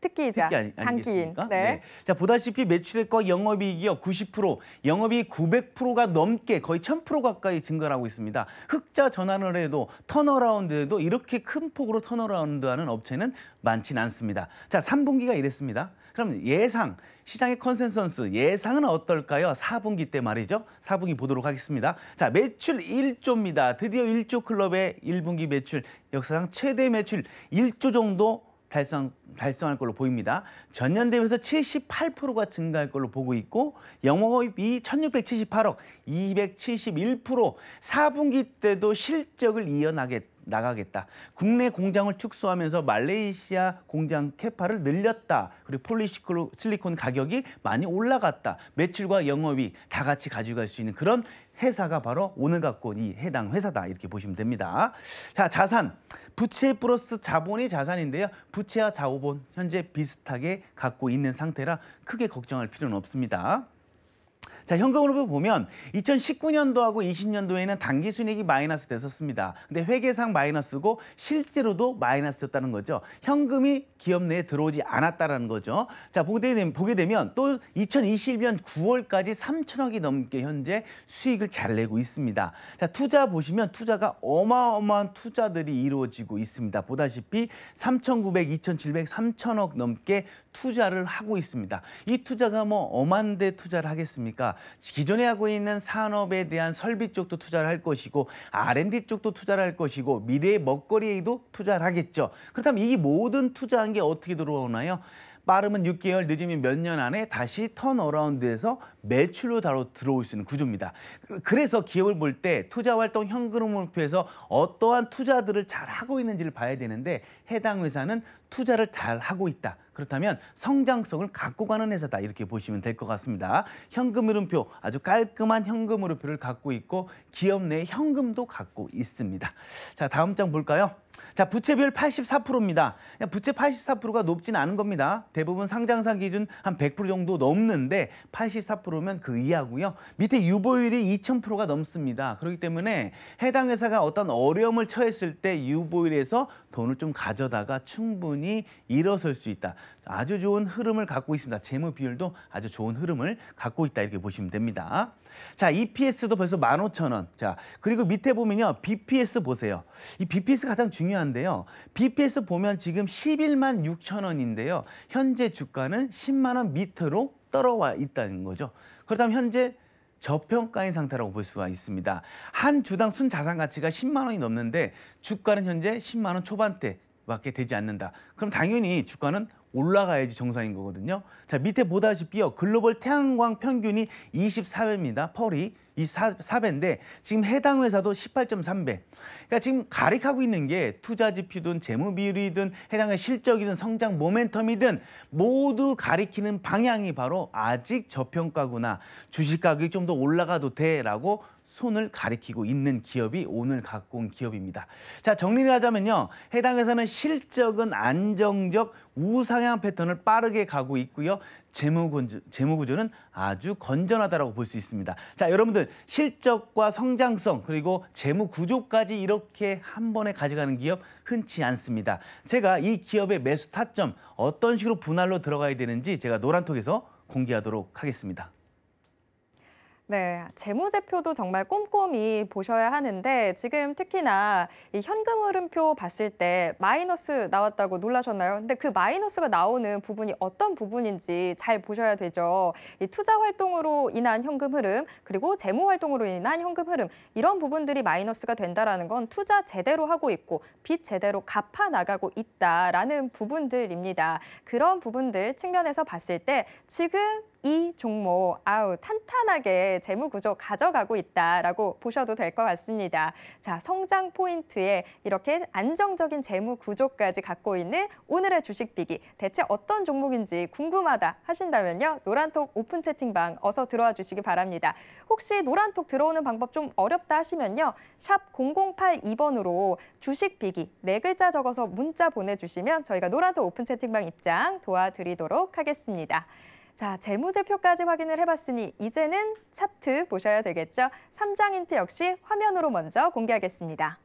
특기이자 특기 아니, 장기인. 네. 네. 자 보다시피 매출액과 영업이익이요 90% 영업이익 900%가 넘게 거의 1000% 가까이 증가하고 있습니다. 흑자 전환을 해도 턴어라운드에도 이렇게 큰 폭으로 턴어라운드하는 업체는 많진 않습니다. 자 3분기가 이랬습니다. 그럼 예상 시장의 컨센서스 예상은 어떨까요? 4분기 때 말이죠. 4분기 보도록 하겠습니다. 자, 매출 1조입니다. 드디어 1조 클럽의 1분기 매출 역사상 최대 매출 1조 정도 달성, 달성할 걸로 보입니다. 전년 대비해서 78%가 증가할 걸로 보고 있고 영업이익이 1,678억, 271%, 4분기 때도 실적을 이어나게 나가겠다. 국내 공장을 축소하면서 말레이시아 공장 캐파를 늘렸다. 그리고 폴리실리콘 시 가격이 많이 올라갔다. 매출과 영업이다 같이 가져갈 수 있는 그런 회사가 바로 오늘 갖고 온 이 해당 회사다 이렇게 보시면 됩니다. 자 자산 부채 플러스 자본이 자산인데요. 부채와 자본 현재 비슷하게 갖고 있는 상태라 크게 걱정할 필요는 없습니다. 자, 현금으로 보면 2019년도하고 20년도에는 당기 순이익이 마이너스 됐었습니다. 근데 회계상 마이너스고 실제로도 마이너스였다는 거죠. 현금이 기업 내에 들어오지 않았다라는 거죠. 자, 보게, 되면, 또 2021년 9월까지 3천억이 넘게 현재 수익을 잘 내고 있습니다. 자, 투자 보시면 투자가 어마어마한 투자들이 이루어지고 있습니다. 보다시피 3,900, 2,700, 3천억 넘게 투자를 하고 있습니다. 이 투자가 뭐 엄한데 투자를 하겠습니까? 기존에 하고 있는 산업에 대한 설비 쪽도 투자를 할 것이고 R&D 쪽도 투자를 할 것이고 미래의 먹거리에도 투자를 하겠죠. 그렇다면 이 모든 투자한 게 어떻게 들어오나요? 빠르면 6개월, 늦으면 몇 년 안에 다시 턴어라운드에서 매출로 바로 들어올 수 있는 구조입니다. 그, 그래서 기업을 볼 때 투자활동 현금 목표에서 어떠한 투자들을 잘 하고 있는지를 봐야 되는데 해당 회사는 투자를 잘 하고 있다. 그렇다면 성장성을 갖고 가는 회사다 이렇게 보시면 될 것 같습니다. 현금 흐름표 아주 깔끔한 현금 흐름표를 갖고 있고 기업 내 현금도 갖고 있습니다. 자 다음 장 볼까요? 자, 부채비율 84%입니다. 부채 84%가 높진 않은 겁니다. 대부분 상장사 기준 한 100% 정도 넘는데 84%면 그 이하고요. 밑에 유보율이 2000%가 넘습니다. 그렇기 때문에 해당 회사가 어떤 어려움을 처했을 때 유보율에서 돈을 좀 가져다가 충분히 일어설 수 있다. 아주 좋은 흐름을 갖고 있습니다. 재무 비율도 아주 좋은 흐름을 갖고 있다 이렇게 보시면 됩니다. 자, EPS도 벌써 15,000원. 자, 그리고 밑에 보면요. BPS 보세요. 이 BPS 가장 중요한데요. BPS 보면 지금 11만 6천 원인데요. 현재 주가는 10만 원 밑으로 떨어와 있다는 거죠. 그렇다면 현재 저평가인 상태라고 볼 수가 있습니다. 한 주당 순자산 가치가 10만 원이 넘는데 주가는 현재 10만 원 초반대 밖에 되지 않는다. 그럼 당연히 주가는 올라가야지 정상인 거거든요. 자, 밑에 보다시피요. 글로벌 태양광 평균이 24배입니다. 펄이 24배인데 지금 해당 회사도 18.3배. 그러니까 지금 가리키고 있는 게 투자 지표든 재무 비율이든 해당의 실적이든 성장 모멘텀이든 모두 가리키는 방향이 바로 아직 저평가구나. 주식 가격이 좀 더 올라가도 돼라고 손을 가리키고 있는 기업이 오늘 갖고 온 기업입니다. 자, 정리를 하자면요. 해당 회사는 실적은 안정적 우상향 패턴을 빠르게 가고 있고요. 재무구조, 재무구조는 아주 건전하다고볼 수 있습니다. 자, 여러분들 실적과 성장성 그리고 재무구조까지 이렇게 한 번에 가져가는 기업 흔치 않습니다. 제가 이 기업의 매수 타점 어떤 식으로 분할로 들어가야 되는지 제가 노란톡에서 공개하도록 하겠습니다. 네, 재무제표도 정말 꼼꼼히 보셔야 하는데 지금 특히나 이 현금 흐름표 봤을 때 마이너스 나왔다고 놀라셨나요? 근데 그 마이너스가 나오는 부분이 어떤 부분인지 잘 보셔야 되죠. 이 투자 활동으로 인한 현금 흐름 그리고 재무 활동으로 인한 현금 흐름 이런 부분들이 마이너스가 된다라는 건 투자 제대로 하고 있고 빚 제대로 갚아 나가고 있다라는 부분들입니다. 그런 부분들 측면에서 봤을 때 지금 이 종목 아우 탄탄하게 재무 구조 가져가고 있다라고 보셔도 될 것 같습니다. 자, 성장 포인트에 이렇게 안정적인 재무 구조까지 갖고 있는 오늘의 주식 비기 대체 어떤 종목인지 궁금하다 하신다면요. 노란톡 오픈 채팅방 어서 들어와 주시기 바랍니다. 혹시 노란톡 들어오는 방법 좀 어렵다 하시면요. 샵 0082번으로 주식 비기 네 글자 적어서 문자 보내 주시면 저희가 노란톡 오픈 채팅방 입장 도와드리도록 하겠습니다. 자, 재무제표까지 확인을 해봤으니 이제는 차트 보셔야 되겠죠. 3장 힌트 역시 화면으로 먼저 공개하겠습니다.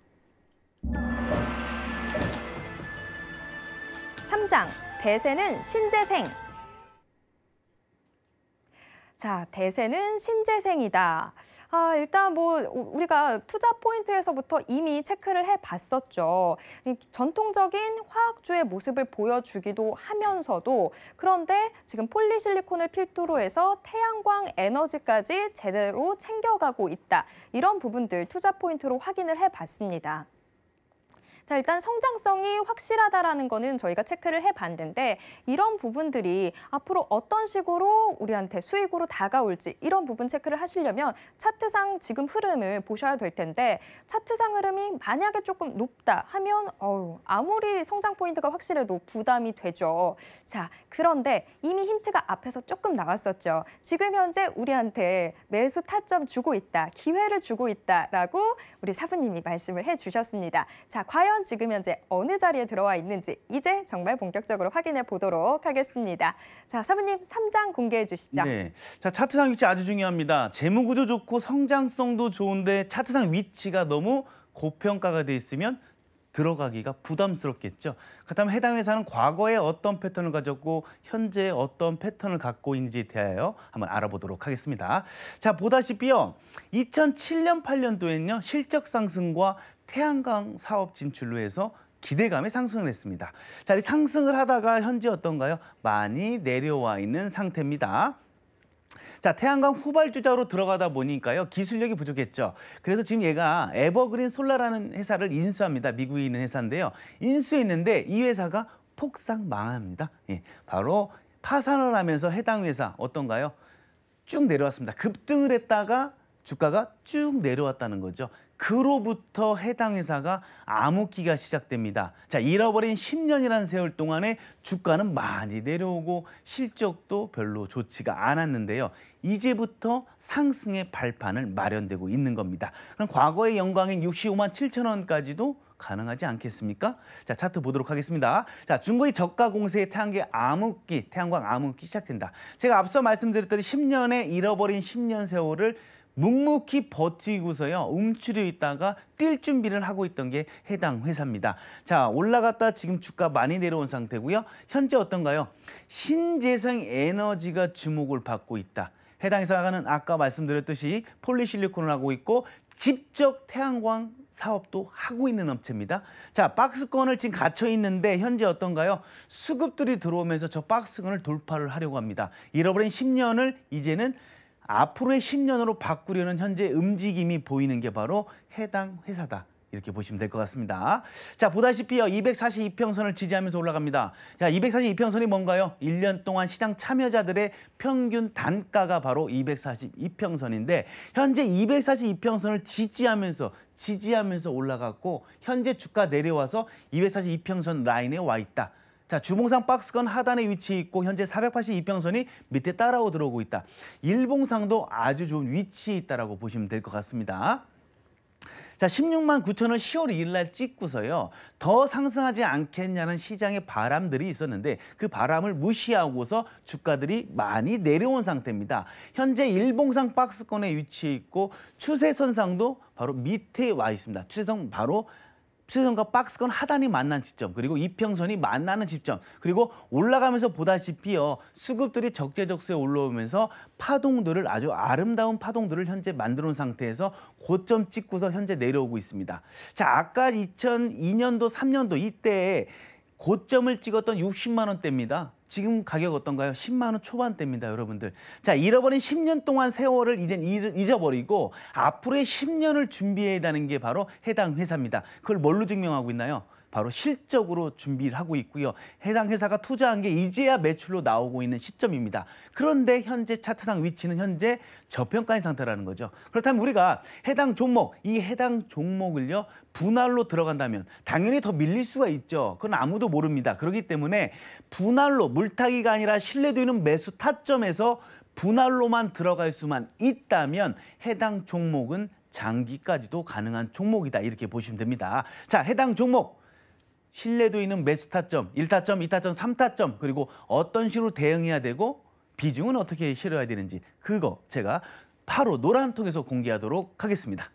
3장, 대세는 신재생, 자, 대세는 신재생이다. 아, 일단 뭐 우리가 투자 포인트에서부터 이미 체크를 해봤었죠. 전통적인 화학주의 모습을 보여주기도 하면서도 그런데 지금 폴리실리콘을 필두로 해서 태양광 에너지까지 제대로 챙겨가고 있다. 이런 부분들 투자 포인트로 확인을 해봤습니다. 자, 일단 성장성이 확실하다라는 거는 저희가 체크를 해봤는데 이런 부분들이 앞으로 어떤 식으로 우리한테 수익으로 다가올지 이런 부분 체크를 하시려면 차트상 지금 흐름을 보셔야 될 텐데 차트상 흐름이 만약에 조금 높다 하면 어우, 아무리 성장 포인트가 확실해도 부담이 되죠. 자, 그런데 이미 힌트가 앞에서 조금 나왔었죠. 지금 현재 우리한테 매수 타점 주고 있다, 기회를 주고 있다라고 우리 사부님이 말씀을 해주셨습니다. 자, 과연 과연 지금 현재 어느 자리에 들어와 있는지 이제 정말 본격적으로 확인해 보도록 하겠습니다. 자, 사부님 3장 공개해 주시죠. 네. 자, 차트상 위치 아주 중요합니다. 재무 구조 좋고 성장성도 좋은데 차트상 위치가 너무 고평가가 돼 있으면 들어가기가 부담스럽겠죠. 그렇다면 해당 회사는 과거에 어떤 패턴을 가졌고 현재 어떤 패턴을 갖고 있는지에 대하여 한번 알아보도록 하겠습니다. 자, 보다시피요. 2007년, 8년도에는 실적 상승과 태양광 사업 진출로 해서 기대감이 상승을 했습니다. 자, 이 상승을 하다가 현재 어떤가요? 많이 내려와 있는 상태입니다. 자, 태양광 후발주자로 들어가다 보니까요. 기술력이 부족했죠. 그래서 지금 얘가 에버그린 솔라라는 회사를 인수합니다. 미국에 있는 회사인데요. 인수했는데 이 회사가 폭삭 망합니다. 예, 바로 파산을 하면서 해당 회사 어떤가요? 쭉 내려왔습니다. 급등을 했다가 주가가 쭉 내려왔다는 거죠. 그로부터 해당 회사가 암흑기가 시작됩니다. 자, 잃어버린 10년이라는 세월 동안에 주가는 많이 내려오고 실적도 별로 좋지가 않았는데요. 이제부터 상승의 발판을 마련되고 있는 겁니다. 그럼 과거의 영광인 65만 7천 원까지도 가능하지 않겠습니까? 자, 차트 보도록 하겠습니다. 자, 중국의 저가 공세의 태양계 암흑기, 태양광 암흑기 시작된다. 제가 앞서 말씀드렸던니 10년에 잃어버린 10년 세월을 묵묵히 버티고서요 움츠려 있다가 뛸 준비를 하고 있던 게 해당 회사입니다. 자 올라갔다 지금 주가 많이 내려온 상태고요. 현재 어떤가요? 신재생 에너지가 주목을 받고 있다. 해당 회사는 아까 말씀드렸듯이 폴리실리콘을 하고 있고 직접 태양광 사업도 하고 있는 업체입니다. 자, 박스권을 지금 갇혀 있는데 현재 어떤가요? 수급들이 들어오면서 저 박스권을 돌파를 하려고 합니다. 잃어버린 10년을 이제는 앞으로의 10년으로 바꾸려는 현재 움직임이 보이는 게 바로 해당 회사다. 이렇게 보시면 될 것 같습니다. 자, 보다시피 242평선을 지지하면서 올라갑니다. 자, 242평선이 뭔가요? 1년 동안 시장 참여자들의 평균 단가가 바로 242평선인데 현재 242평선을 지지하면서 지지하면서 올라갔고 현재 주가 내려와서 242평선 라인에 와 있다. 자, 주봉상 박스건 하단에 위치해 있고 현재 482평선이 밑에 따라오 들어오고 있다. 일봉상도 아주 좋은 위치에 있다라고 보시면 될 것 같습니다. 자, 16만 9천을 10월 2일 날 찍고서요. 더 상승하지 않겠냐는 시장의 바람들이 있었는데 그 바람을 무시하고서 주가들이 많이 내려온 상태입니다. 현재 일봉상 박스권에 위치해 있고 추세선상도 바로 밑에 와 있습니다. 추세선 바로 수선과 박스건 하단이 만난 지점 그리고 이평선이 만나는 지점 그리고 올라가면서 보다시피요 수급들이 적재적소에 올라오면서 파동들을 아주 아름다운 파동들을 현재 만들어 놓은 상태에서 고점 찍고서 현재 내려오고 있습니다. 자 아까 2002년도 3년도 이때 고점을 찍었던 60만 원대입니다. 지금 가격 어떤가요? 10만 원 초반대입니다, 여러분들. 자, 잃어버린 10년 동안 세월을 이젠 잊어버리고 앞으로의 10년을 준비해야 되는 게 바로 해당 회사입니다. 그걸 뭘로 증명하고 있나요? 바로 실적으로 준비를 하고 있고요. 해당 회사가 투자한 게 이제야 매출로 나오고 있는 시점입니다. 그런데 현재 차트상 위치는 현재 저평가인 상태라는 거죠. 그렇다면 우리가 해당 종목, 이 해당 종목을요. 분할로 들어간다면 당연히 더 밀릴 수가 있죠. 그건 아무도 모릅니다. 그렇기 때문에 분할로 물타기가 아니라 신뢰도 있는 매수 타점에서 분할로만 들어갈 수만 있다면 해당 종목은 장기까지도 가능한 종목이다 이렇게 보시면 됩니다. 자, 해당 종목 신뢰도 있는 매수 타점, 1타점, 2타점, 3타점 그리고 어떤 식으로 대응해야 되고 비중은 어떻게 실어야 되는지 그거 제가 바로 노란통에서 공개하도록 하겠습니다.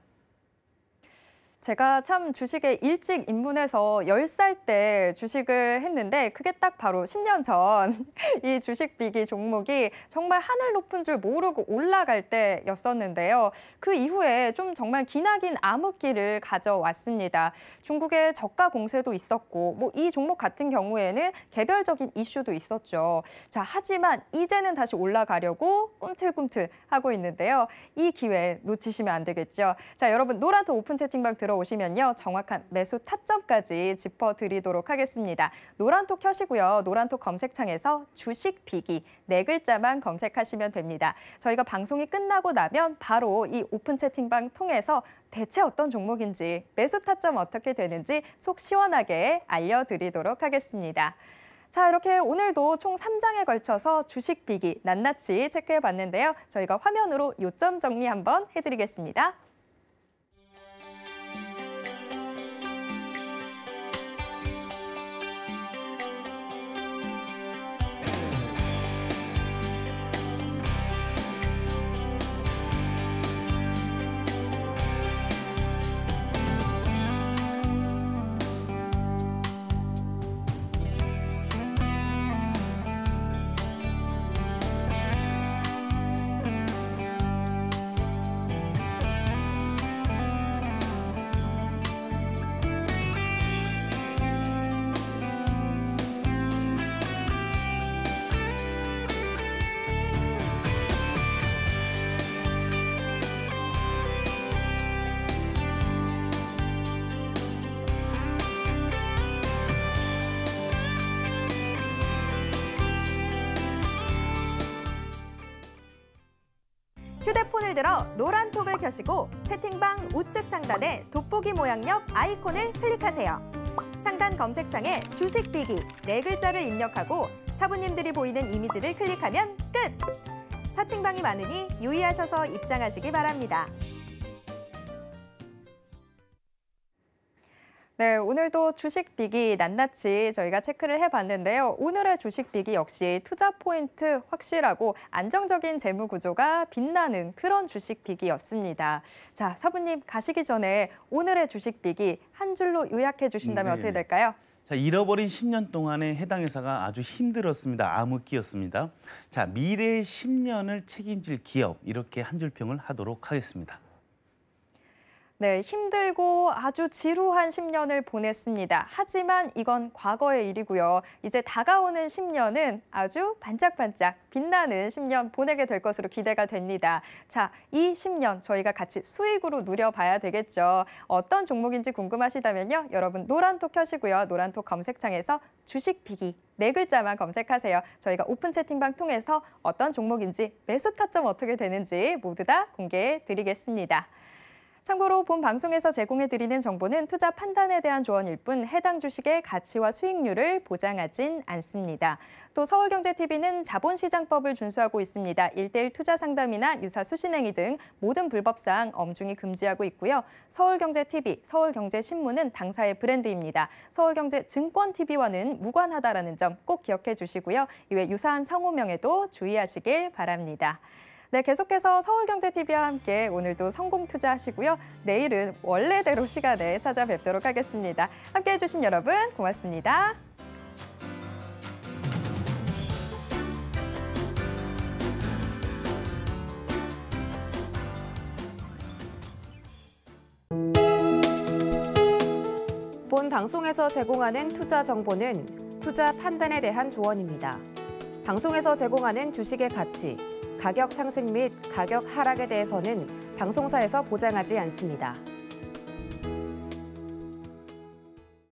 제가 참 주식에 일찍 입문해서 열 살 때 주식을 했는데 그게 딱 바로 십 년 전 이 주식 비기 종목이 정말 하늘 높은 줄 모르고 올라갈 때였었는데요. 그 이후에 좀 정말 기나긴 암흑기를 가져왔습니다. 중국의 저가 공세도 있었고 뭐 이 종목 같은 경우에는 개별적인 이슈도 있었죠. 자, 하지만 이제는 다시 올라가려고 꿈틀꿈틀 하고 있는데요. 이 기회 놓치시면 안 되겠죠. 자, 여러분 노란토 오픈 채팅방 들어 들어오시면요. 정확한 매수 타점까지 짚어드리도록 하겠습니다. 노란톡 켜시고요. 노란톡 검색창에서 주식 비기 네 글자만 검색하시면 됩니다. 저희가 방송이 끝나고 나면 바로 이 오픈 채팅방 통해서 대체 어떤 종목인지 매수 타점 어떻게 되는지 속 시원하게 알려드리도록 하겠습니다. 자 이렇게 오늘도 총 3장에 걸쳐서 주식 비기 낱낱이 체크해봤는데요. 저희가 화면으로 요점 정리 한번 해드리겠습니다. 핸드폰을 들어 노란 톱을 켜시고 채팅방 우측 상단에 돋보기 모양 옆 아이콘을 클릭하세요. 상단 검색창에 주식 비기 네 글자를 입력하고 사부님들이 보이는 이미지를 클릭하면 끝! 사칭방이 많으니 유의하셔서 입장하시기 바랍니다. 네, 오늘도 주식 비기 낱낱이 저희가 체크를 해봤는데요. 오늘의 주식 비기 역시 투자 포인트 확실하고 안정적인 재무 구조가 빛나는 그런 주식 비기였습니다. 자, 사부님 가시기 전에 오늘의 주식 비기 한 줄로 요약해 주신다면 네. 어떻게 될까요? 자, 잃어버린 10년 동안에 해당 회사가 아주 힘들었습니다. 암흑기였습니다. 자, 미래의 10년을 책임질 기업 이렇게 한 줄 평을 하도록 하겠습니다. 네, 힘들고 아주 지루한 10년을 보냈습니다. 하지만 이건 과거의 일이고요. 이제 다가오는 10년은 아주 반짝반짝 빛나는 10년 보내게 될 것으로 기대가 됩니다. 자, 이 10년 저희가 같이 수익으로 누려봐야 되겠죠. 어떤 종목인지 궁금하시다면요. 여러분 노란톡 켜시고요. 노란톡 검색창에서 주식 비기 네 글자만 검색하세요. 저희가 오픈 채팅방 통해서 어떤 종목인지 매수 타점 어떻게 되는지 모두 다 공개해 드리겠습니다. 참고로 본 방송에서 제공해드리는 정보는 투자 판단에 대한 조언일 뿐 해당 주식의 가치와 수익률을 보장하진 않습니다. 또 서울경제TV는 자본시장법을 준수하고 있습니다. 1대1 투자 상담이나 유사 수신행위 등 모든 불법사항 엄중히 금지하고 있고요. 서울경제TV, 서울경제신문은 당사의 브랜드입니다. 서울경제증권TV와는 무관하다라는 점 꼭 기억해 주시고요. 이외 유사한 성호명에도 주의하시길 바랍니다. 네, 계속해서 서울경제TV와 함께 오늘도 성공 투자하시고요. 내일은 원래대로 시간에 찾아뵙도록 하겠습니다. 함께해 주신 여러분 고맙습니다. 본 방송에서 제공하는 투자 정보는 투자 판단에 대한 조언입니다. 방송에서 제공하는 주식의 가치, 가격 상승 및 가격 하락에 대해서는 방송사에서 보장하지 않습니다.